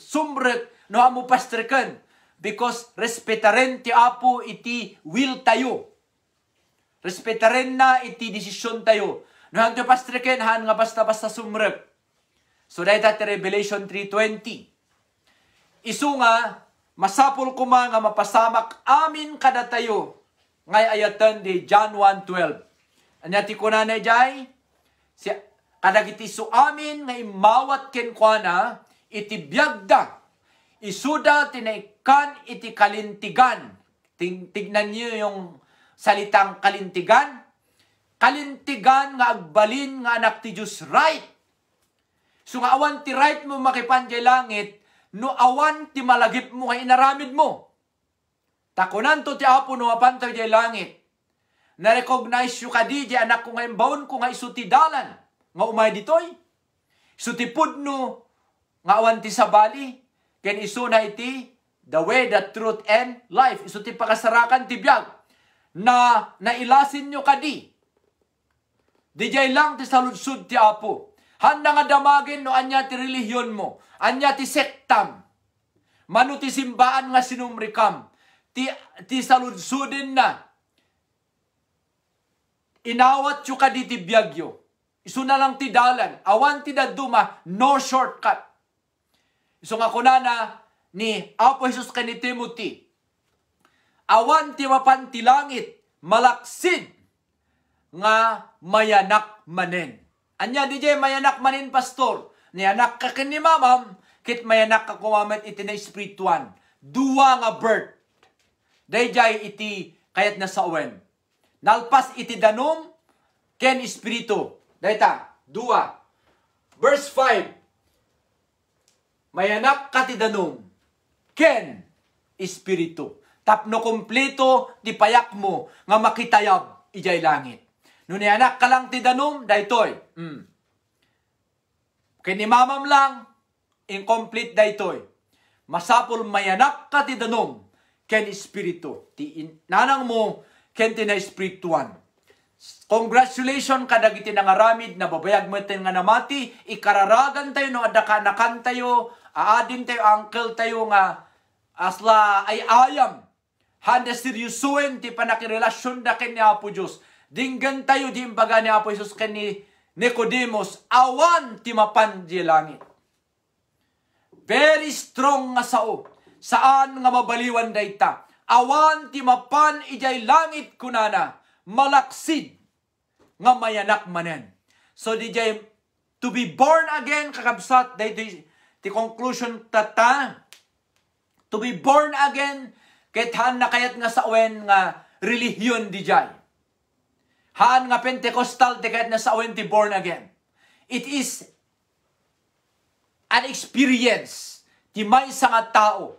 A: sumret, no mo pastrikan, because respetaren ti Apo iti will tayo. Respetaren na iti desisyon tayo. No hanto pastreken han nga basta-basta sumrep. So dahil dati Revelation 3.20. Isu nga, masapul kuma nga mapasamak amin kada tayo. Ngay ayatan di John 1.12. Anyati ko na jay, si kada su amin nga imawat kuana iti biyagda, isuda tinaikan iti kalintigan. Ting, tignan niyo yung salitang kalintigan, kalintigan nga agbalin nga anak ti Diyos right. So nga awan ti right mo makipanjay langit, no awan ti malagip mo nga inaramid mo. Takunan to ti apo no apantay jay langit. Na-recognize yu ka di, jay anak ko nga imbaon ko nga iso ti dalan. Nga umay ditoy. Iso ti pudno, nga awan ti sabali. Ken iso na iti, the way, the truth, and life. Iso ti pakasarakan ti biyag na nailasin nyo kadi. Dijay lang ti saludsud ti Apo. Handa nga damagin no anya ti relihiyon mo. Anya ti sektam. Manu ti simbaan nga sinumrikam. Ti, ti saludsudin na. Inawat yu kadi ti biyagyo. Isu na lang ti dalan. Awan ti daduma. No shortcut. Isu nga kunana ni Apo Jesus kani Timothy awan ti mapan ti langit, malaksid, nga mayanak manen. Anya DJ mayanak manen pastor, Ni anak ka kin mamam, kit mayanak ka kumamet iti na espirituan. Duwa nga birth. Dayjay iti kayat na sa uwen. Nalpas iti danum, ken espiritu. Dayta, dua. Verse 5. Mayanak ka ti danum, ken espiritu tapno kompleto di payak mo nga makitayab ijay langit. Nuni anak ka lang ti danom daytoy. Mm. Kini mamam lang incomplete daytoy. Masapol mayanak ka ti danom ken espiritu ti nanang mo ken ti na espirituan. Congratulations kadagiti nangaramid na babayag mo tayo nga namati, ikararagan tayo no adakanakan tayo, aadin tayo uncle tayo nga asla ay ayam Handa seryusuin ti panakirelasyon da ken ni Apo Dios. Dinggan tayo di imbaga ni Apo Jesus ken ni Nicodemus awan ti mapanji langit. Very strong nga sao saan nga mabaliwan dayta. Awan ti mapan ijay langit kunana malaksid nga mayanak manen. So DJ to be born again kakabsat dayto ti conclusion tata to be born again Ket han kayat nga sa awen nga relihiyon di jay. Han nga Pentecostal di kayat na sa awen ti born again. It is an experience di may nga tao.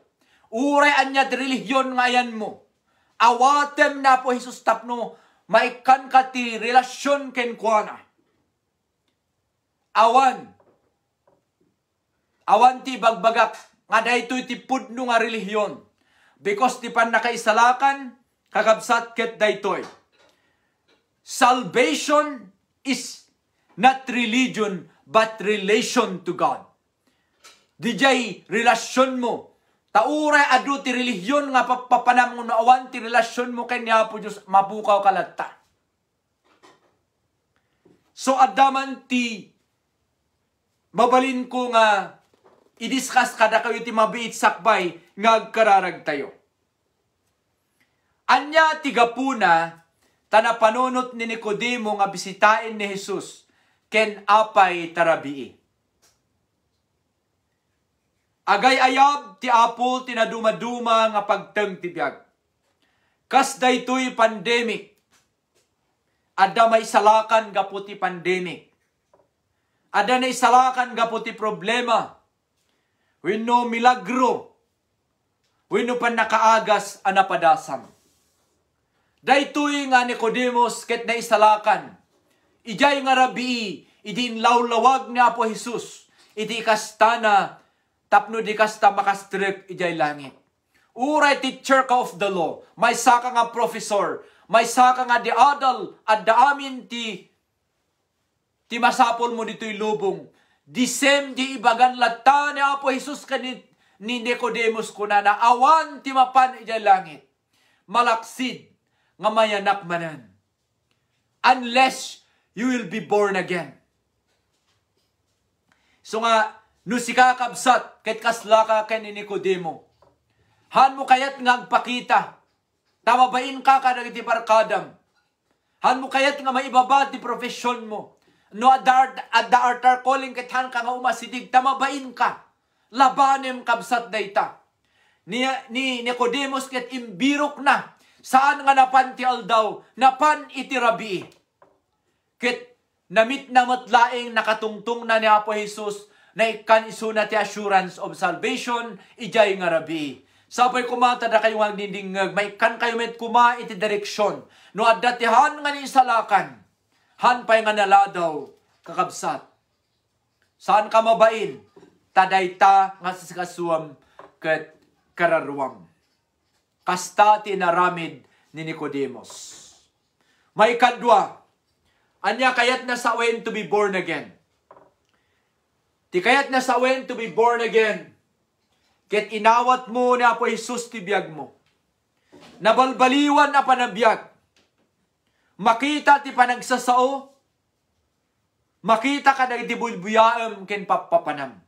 A: Uray anya di relihiyon nga yan mo. Awatem na po Jesus tapno maikan ka ti relasyon ken kuana. Awan. Awan ti bagbagak nga daytoy ti pudno nga relihiyon because ti pan nakaisalakan, kakabsat ket daytoy. Salvation is not religion, but relation to God. Dijay relasyon mo. Taure adu ti relihiyon nga papapanam mo naawan ti relasyon mo kanya Apo Diyos mabukaw kalatta. So adaman ti babalin ko nga i-discuss kada kayo ti mabiit sakbay ngagkararag tayo. Anya tigapuna panunot ni Nicodemo nga bisitain ni Jesus ken apay tarabii. Agay ayab ti apol tinaduma-duma nga pagteng ti biag. Kas daytoy pandemic. Adda may salakan gaputi pandemic. Adda na isalakan gaputi problema wenno milagro, wenno panakaagas anapadasan. Daytoy nga ni Nicodemus ket na isalakan, ijay nga rabii, iti inlawlawag ni Apo Jesus, iti kastana, tapno di kasta makastrip ijay langit. Uray teacher ka of the law, may saka nga professor, may saka nga di adal, at daamin ti, ti masapol mo dito'y lubong, Disem di ibagan latta ni Apo Jesus kanit ni Nicodemus kunana awan ti mapan ijay langit. Malaksid nga mayanak manan. Unless you will be born again. So nga, no si kakabsat, kahit kaslaka kay ni Nicodemo, han mo kayat nga agpakita, tawabain ka ka ti barkadam, han mo kayat nga maibaba ti profesyon mo, No adart at the artar calling kithan ka nga umasidig tamabain ka. Labanem kabsat dayta. Ni, ni Nicodemus ket imbirok na saan nga napantial daw napan itirabi. Ket namit na matlaing nakatungtong na ni Apo Jesus na ikan isuna ti assurance of salvation ijay nga rabi. Sapay kumata da kayo nga nindingag, may kan kayo met kuma iti direksyon. No adatihan nga ni salakan, hanpay nga naladaw kakabsat. Saan ka mabain? Tadayta nga sa kasuam kat kararuam. Kasta tinaramid ni Nicodemus. May kadwa, anya kayat na sa when to be born again. Ti kayat na sa when to be born again. Ket inawat mo na po Jesus tibiyag mo. Nabalbaliwan na panabiyag makita ti panagsasao, makita ka na dibulbuyaam ken papapanam.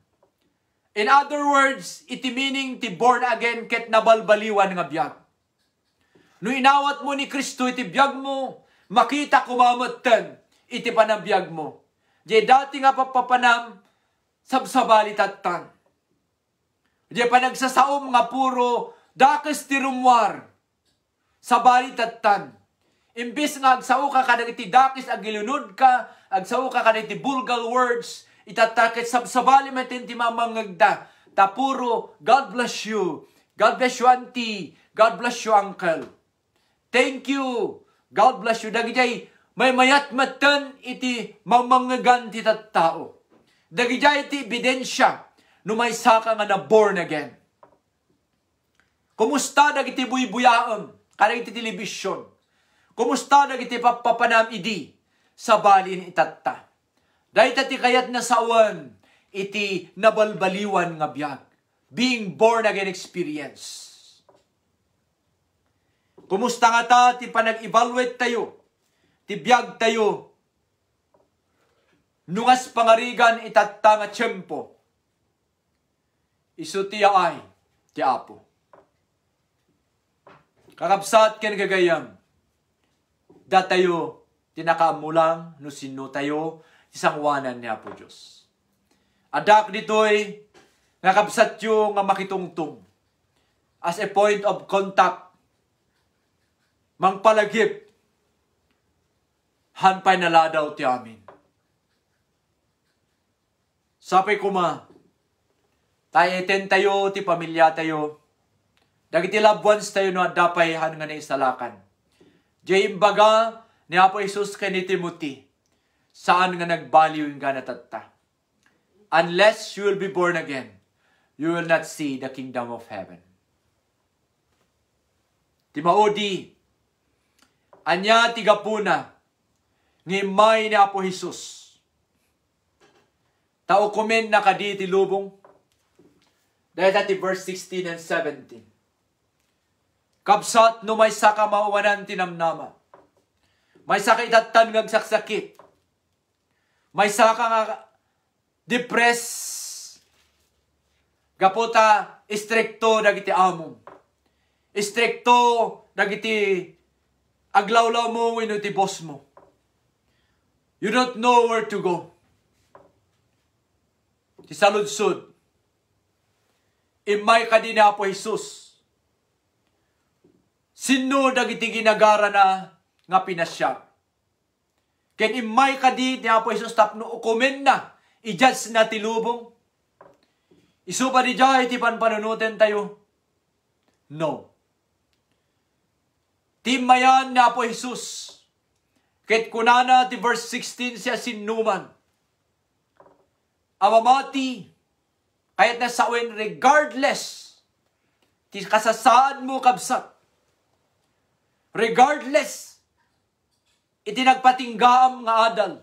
A: In other words, iti meaning ti born again ket nabalbaliwan nga biyag. No inawat mo ni Kristo iti biyag mo, makita kumamatan iti panabiyag mo. Di dati nga papapanam, sabsabali tatan. Di panagsasaom nga puro, dakes ti rumwar, sabali tatan. Imbis nga agsao ka kada iti dakis agilunod ka, agsao ka kada iti bulgal words, itatakit sabsabali matin ti mamangagda. Tapuro, God bless you. God bless you, auntie. God bless you, uncle. Thank you. God bless you. Dagijay, may mayat matan iti mamangagan ti tattao. Dagijay iti ebidensya no may saka nga na born again. Kumusta dagiti buybuyaam kada iti telebisyon? Kumusta dagiti papapanam idi sa balin itatta. Dahil ti kayat na sawan iti nabalbaliwan nga biyag. Being born again experience. Kumusta nga ta ti panag-evaluate tayo. Ti biyag tayo. Nungas pangarigan itatta nga tiyempo. Isu ti ay ti apo. Kakabsat ken gagayam datayo tinakaamulang no sinno tayo isang wanan niya po Dios. Adak ditoy nakabsatyo nga makitungtong as a point of contact mangpalagip hanpay naladaw ti amin. Sapay kuma, tayo eten tayo, ti pamilya tayo, dagiti loved ones tayo no, dapay han nga naisalakan baga ni Apo Jesus kay ni Timothy, saan nga nagbaliw nga natatta. Unless you will be born again, you will not see the kingdom of heaven. Timaodi, anya tigapuna, ngimay ni Apo Jesus. Tao komen na kaditi lubong. Dahil dati verse 16 and 17. Kapsat no may saka mawanan tinamnama. May saka itatan ng saksakit. May saka nga depress. Gaputa istrikto dagiti amom. Istrikto dagiti aglawlaw mo wino ti boss mo. You don't know where to go. Ti saludsod. Imay ka din na po Jesus Sino dagiti ginagara na nga pinasyak? Ken imay kadi ti Apo Isus tapno ukomen na ijudge na tilubong. Isu pa di jay ti panpanunuten tayo. No. Timayan ni Apo Jesus. Ket kunana ti verse 16 siya sinuman. Amamati, kayat na sawin regardless ti kasasaan mo kabsat Regardless, itinagpatinggaam nga adal.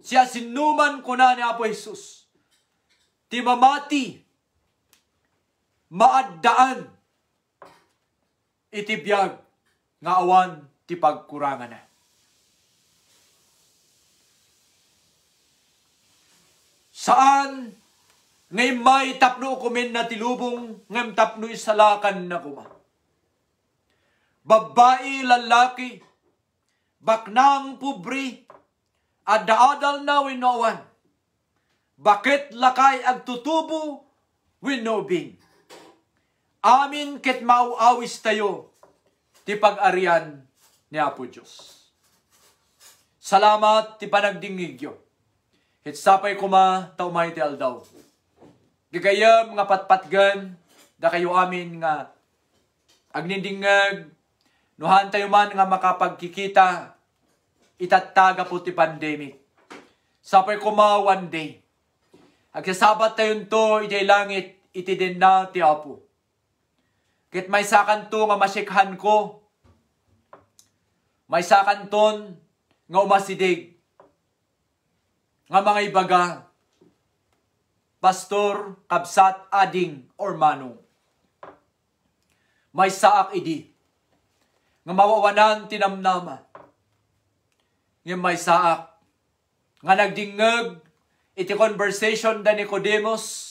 A: Siya sinuman ko na ni Apo Jesus. Ti mamati, maaddaan, itibiyag, nga awan ti pagkurangan na. Saan ngay may tapno kumin na tilubong ngem tapno isalakan na kuma babae, lalaki, baknang, pubri, adaadal na winowan. Bakit lakay agtutubo winobing? Amin ket mauawis tayo ti pag-arian ni Apo Diyos. Salamat ti panagdingigyo. Ket sapay kuma taumay ti aldaw. Gigayam nga patpatgan da kayo amin nga agnindingag Nuhan tayo man nga makapagkikita, itataga po ti pandemic. Sapay kuma one day. Agsasabat tayo to, iti langit, iti din na ti Apo. Kit may sakan to nga masikhan ko, may sakan ton nga umasidig, nga mga ibaga, pastor, kabsat, ading, or manong. May saak idi nga mawawanan tinamnama. Nga may saak, nga nagdingag, iti conversation da Nicodemus,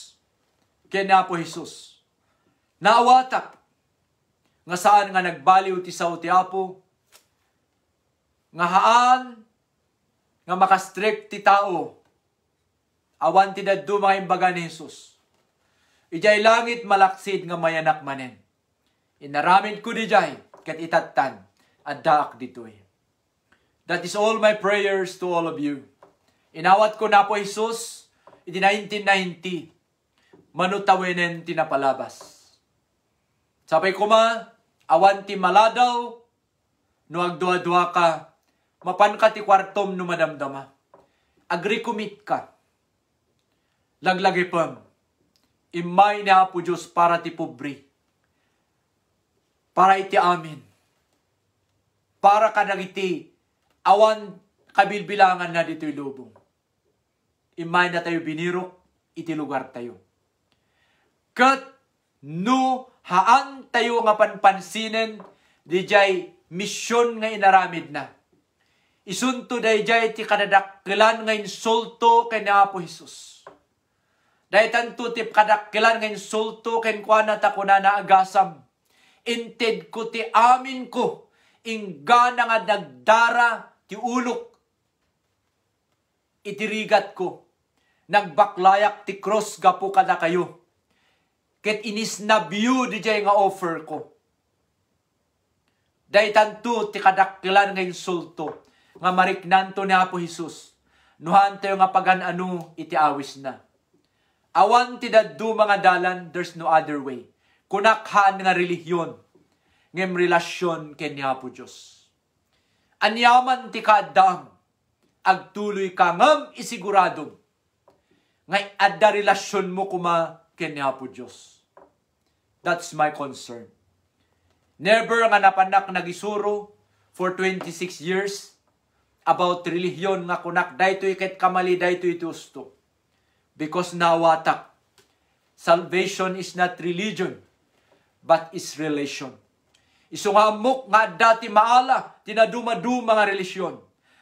A: kaya po Jesus. Naawatak, nga saan nga nagbaliw ti sao ti Apo, nga haan, nga makastrict ti tao, awan ti daddu mga imbaga ni Jesus. Ijay langit malaksid nga mayanak manen. Inaramin ko di jay, ket itattan addak ditoy. That is all my prayers to all of you. Inawat ko na po Jesus, iti 1990, manutawinen tinapalabas. Sapay kuma, awan ti maladaw, no agduwa ka, mapan ka ti kwartom no madamdama. Agrikumit ka. Laglagay pam. Imay na po Diyos para ti pobre para iti amin. Para kanang iti awan kabilbilangan na dito'y lubong. Imay na tayo biniro, iti lugar tayo. Kat no haan tayo nga panpansinen di jay misyon nga inaramid na. Isunto day jay ti kadadakkilan nga insulto kay ni Apo Jesus. Dahil tanto ti kadakkilan nga insulto kay kuana takuna na agasam inted ko ti amin ko, inggana nga dagdara ti ulok, itirigat ko, nagbaklayak ti cross gapo kada kayo, ket inis na view di jay nga offer ko. Daitan to ti kadakilan nga insulto, nga mariknanto ni Apo Jesus, nuhan tayo nga paganano iti awis na. Awan ti daddu mga dalan, there's no other way kunakhaan nga relihiyon ngem relasyon kanya po Diyos. Anyaman ti kaadam, agtuloy ka ngam isigurado ngay adda relasyon mo kuma kanya po Diyos. That's my concern. Never nga napanak nagisuro for 26 years about relihiyon nga kunak dayto iket kamali dayto itusto. Because nawatak, salvation is not religion but is relation. Iso nga amok nga dati maala, tinadumaduma nga relisyon.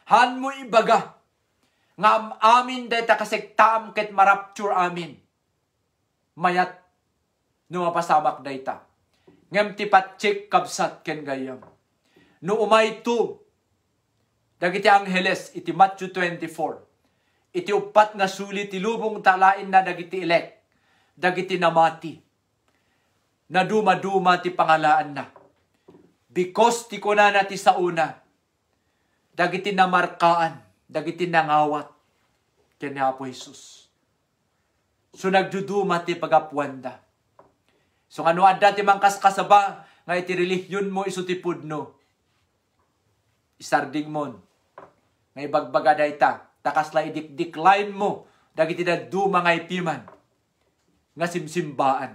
A: Han mo ibaga, nga amin day takasegtaam ket marapture amin. Mayat, no mapasamak day ta. Ngem ti patsik kabsat ken gayam. No umay to, dagiti angeles, iti Matthew 24. Iti upat nga suli ti lubong talain na dagiti elect, dagiti namati na dumaduma ti pangalaan na. Because ti kunana ti sauna, dagiti namarkaan, dagiti nangawat, kani Apo Jesus. So nagduduma ti pagapuanda. So ano adda ti mangkas kasaba, nga iti relihiyon mo iso ti pudno. Isarding mon, nga ibagbaga ita, takas la idik-decline mo, dagiti daduma dumangay piman, nga simsimbaan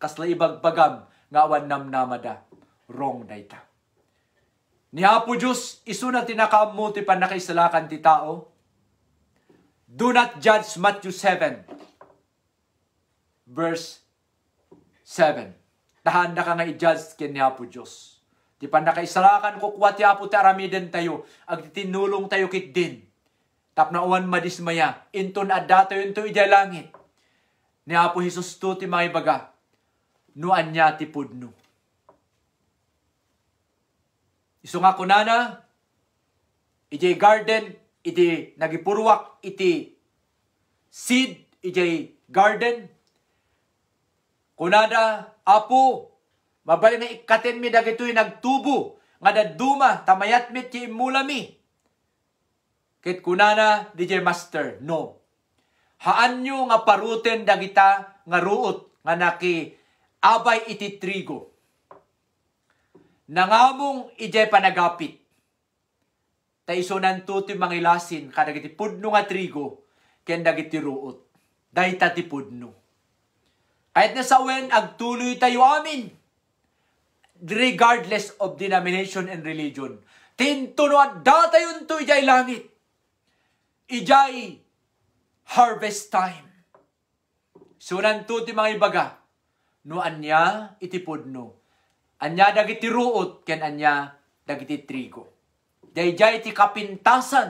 A: kas naibagbagab nga awan namnamada wrong data. Ni Apo Diyos, iso na tinakamuti pa nakaisalakan ti tao. Do not judge Matthew 7, verse 7. Tahan na ka nga i-judge kin ni Apo Diyos. Ti panakaisalakan ko kuwa ti Apo ti aramiden tayo, ag tayo kit din. Tapnauan madismaya, inton adda tayo into ijay langit. Ni Apo Jesus to ti mga ibaga, no anya ti pudno. Isu nga kunana, iti garden, iti nagipuruak, iti seed, iti garden. Kunada, apo, mabali nga ikaten mi dagitoy nagtubo, nga daduma, tamayat mi, ti imula mi. Kit kunana, DJ Master, no. Haan nyo nga paruten dagita nga ruot, nga naki abay iti trigo. Nangamong ijay panagapit. Taisunan to ti mangilasin kadag iti pudno nga trigo ken dagiti ruot. Dahita ti pudno. Kahit na sawen agtuloy tayo amin. Regardless of denomination and religion. Tintuno at datayon to ijay langit. Ijay harvest time. Sunan to ti mga ibaga no anya iti pudno. Anya dagiti ruot ken anya dagiti trigo. Dayjay iti kapintasan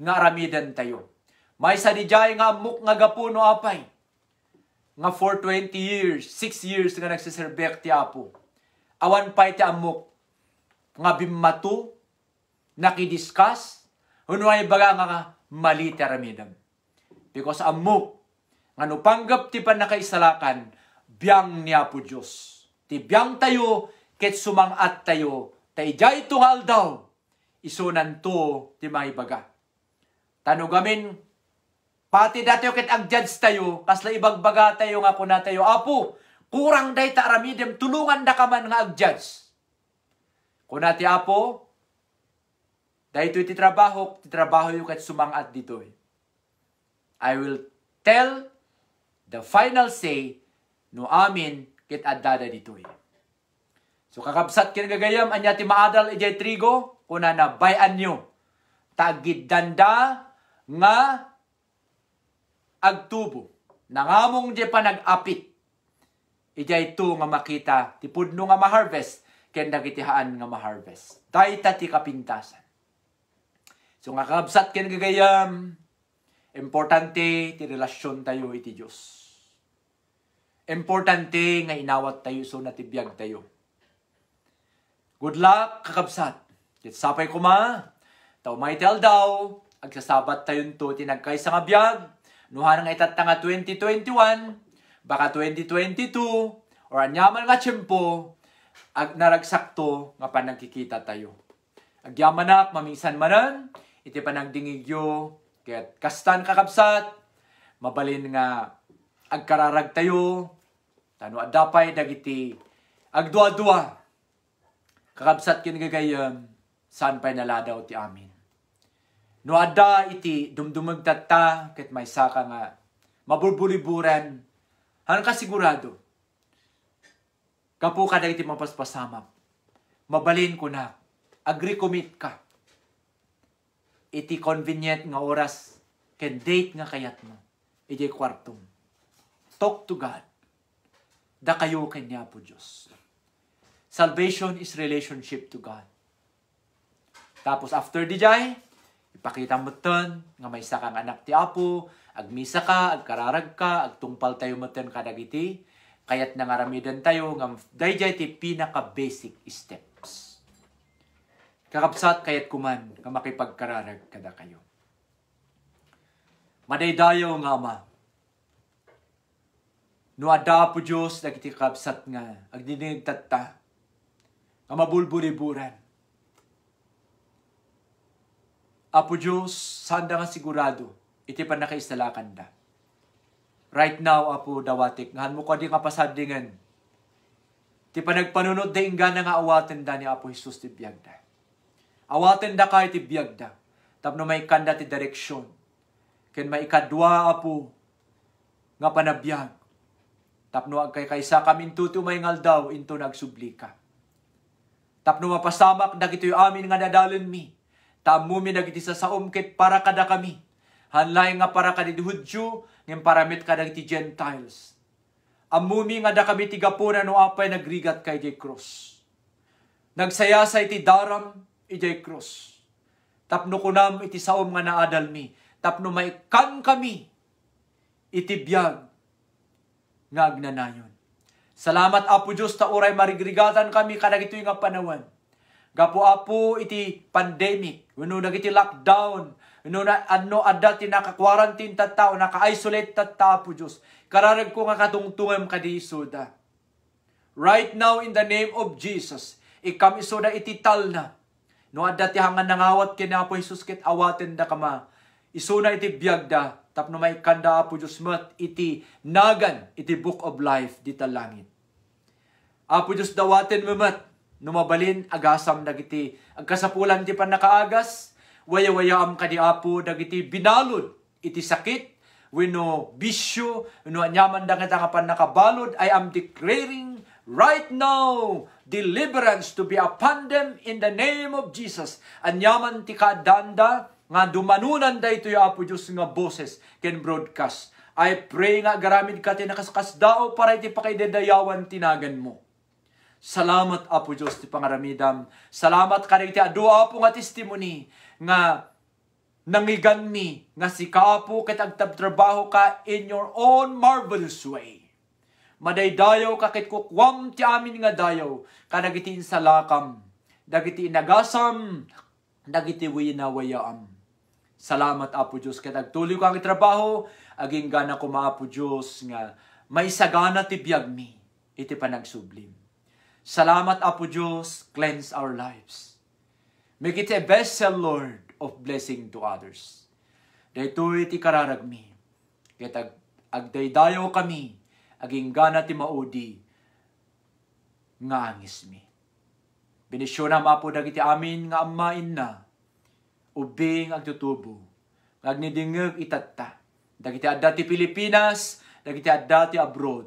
A: nga aramidan tayo. May sa dijay nga amok nga gapuno apay. Nga for 20 years, 6 years nga nagsiserbek ti apo. Awan pa ti amok nga bimato, nakidiskas, unway baga nga mali ti aramidan. Because amok, nga nupanggap ti panakaisalakan, biyang niya po Diyos. Ti biyang tayo, ket sumangat tayo, taijay tungal daw, isunan to, ti may baga. Tanugamin, pati dati ket agjudge tayo, kasla ibagbaga tayo nga kuna tayo, Apo, kurang day ta aramidem, tulungan da kaman nga agjudge. Kuna ti Apo, dahito iti trabaho, ti trabaho yung kat sumangat dito. I will tell the final say no amin ket addada ditoy. So kakabsat ken gagayam anya ti maadal ijay trigo kuna na bayan nyo. danda nga agtubo. Nangamong di panag-apit. Ijay to nga makita ti pudno nga maharvest ken dagitihaan nga maharvest. Dayta ti kapintasan. So nga kakabsat ken gagayam importante ti relasyon tayo iti Dios. Importante nga inawat tayo so natibiyag tayo. Good luck, kakabsat. Kitsapay ko ma. Tao maitel daw. Agsasabat tayon to tinagkay sa nga biyag. Nuhan nga itatanga 2021. Baka 2022. Or anyaman nga tiyempo. Ag naragsakto nga panagkikita tayo. Agyamanap, maminsan manan. Iti panagdingigyo. Kaya't kastan kakabsat. Mabalin nga agkararag tayo Tano adapay dagiti agduwa-duwa. Kakabsat kin gagayam saan pa'y naladaw ti amin. No ada iti dumdumag tata ket may saka nga mabulbuliburan han kasigurado. Kapo ka dagiti mapaspasama Mabalin ko na. Agri ka. Iti convenient nga oras ken date nga kayat mo. Iti kwartum. Talk to God da kayo kanya po Diyos. Salvation is relationship to God. Tapos after di jay, ipakita mo ton, nga may isa kang anak ti Apo, agmisa ka, agkararag ka, agtungpal tayo mo ten kadagiti, kayat nangaramidan tayo, nga dayjay ti pinaka-basic steps. Kakapsat kayat kuman, nga makipagkararag kada kayo. dayo nga ma, No ada po Diyos nagtikapsat nga, agdinigtat ta, nga mabulburiburan. Apo Diyos, sanda nga sigurado, iti pa nakaistalakan da. Right now, Apo, dawatik, ngahan mo ko di nga pasadingan. Ti panagpanunod da ingga na nga awaten da ni Apo Jesus ti biyag da. Awaten da ka iti biyag da. Tapno may kanda ti direksyon. Ken may ikadwa, Apo, nga panabiyag Tapno ag kay kaysa kamin tutumayngal daw into nagsublika. Tapno mapasamak dagitoy amin nga nadalen mi. Tamumi dagiti sa saumkit para kada kami. Hanlay nga para kadid Hudyo, ngem paramit ka dagiti Gentiles. Amumi nga da kami tigapuna no apay nagrigat kay Jay Cross. Nagsayasay ti daram ijay Cross. Tapno kunam iti saom nga naadal mi. Tapno maikan kami iti biyag nga Salamat Apo Diyos ta uray marigrigatan kami kada ito nga panawan. Gapo Apo iti pandemic, wano iti lockdown, no na ano adda ti naka-quarantine tat tao, naka-isolate tat tao po Diyos. Kararag ko nga katungtungam kadi isuda. Right now in the name of Jesus, ikam isuda iti talna. No adda ti hangan nangawat Apo Jesus ket awaten da kama. Isuna iti biyagda tapno may kanda apo Diyos mat iti nagan iti book of life dita langit. Apo Diyos dawaten mo mat numabalin agasam dagiti agkasapulan ti panakaagas wayawayam kadi apo dagiti binalod iti sakit wino bisyo wino anyaman dagiti nga panakabalod I am declaring right now deliverance to be upon them in the name of Jesus anyaman ti kadanda nga dumanunan daytoy Apo Dios nga boses can broadcast. I pray nga garamid ka ti nakasakasdao para iti pakaidedayawan tinagan mo. Salamat Apo Dios ti pangaramidam. Salamat ka iti adua po nga testimony nga nangigan mi nga si kaapo ket agtabtrabaho ka in your own marvelous way. Madaydayaw ka ket kukwam ti amin nga dayaw kadagiti insalakam, dagiti inagasam, dagiti winawayaam. Salamat, Apo Diyos, kaya nagtuloy ko ang trabaho aging gana ko, Maapo Diyos, nga may sagana ti biyag mi, iti panagsublim. Salamat, Apo Diyos, cleanse our lives. Make it a vessel, Lord, of blessing to others. Daytoy iti kararag mi, kaya agdaydayo kami, aging gana ti maudi, nga angis mi. Binisyo na mapo dagiti amin nga amain na, ubing agtutubo. Ngagnidingag itatta. Dagiti addati Pilipinas, dagiti addati abroad.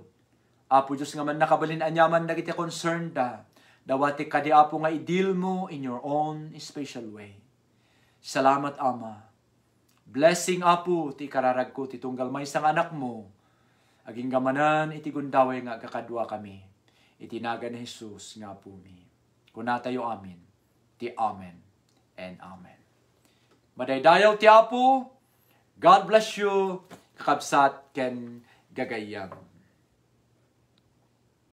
A: Apo Diyos nga man nakabalin anyaman dagiti concerned da. Dawati ka di apo nga idil mo in your own special way. Salamat Ama. Blessing Apo ti kararag ko ti tunggal may sang anak mo. Aging gamanan iti gundaway nga kakadwa kami. Itinaga ni Jesus nga apo mi. Kunatayo tayo amin. Ti amen and amen. Madaydayaw ti Apo, God bless you, kakabsat ken gagayam.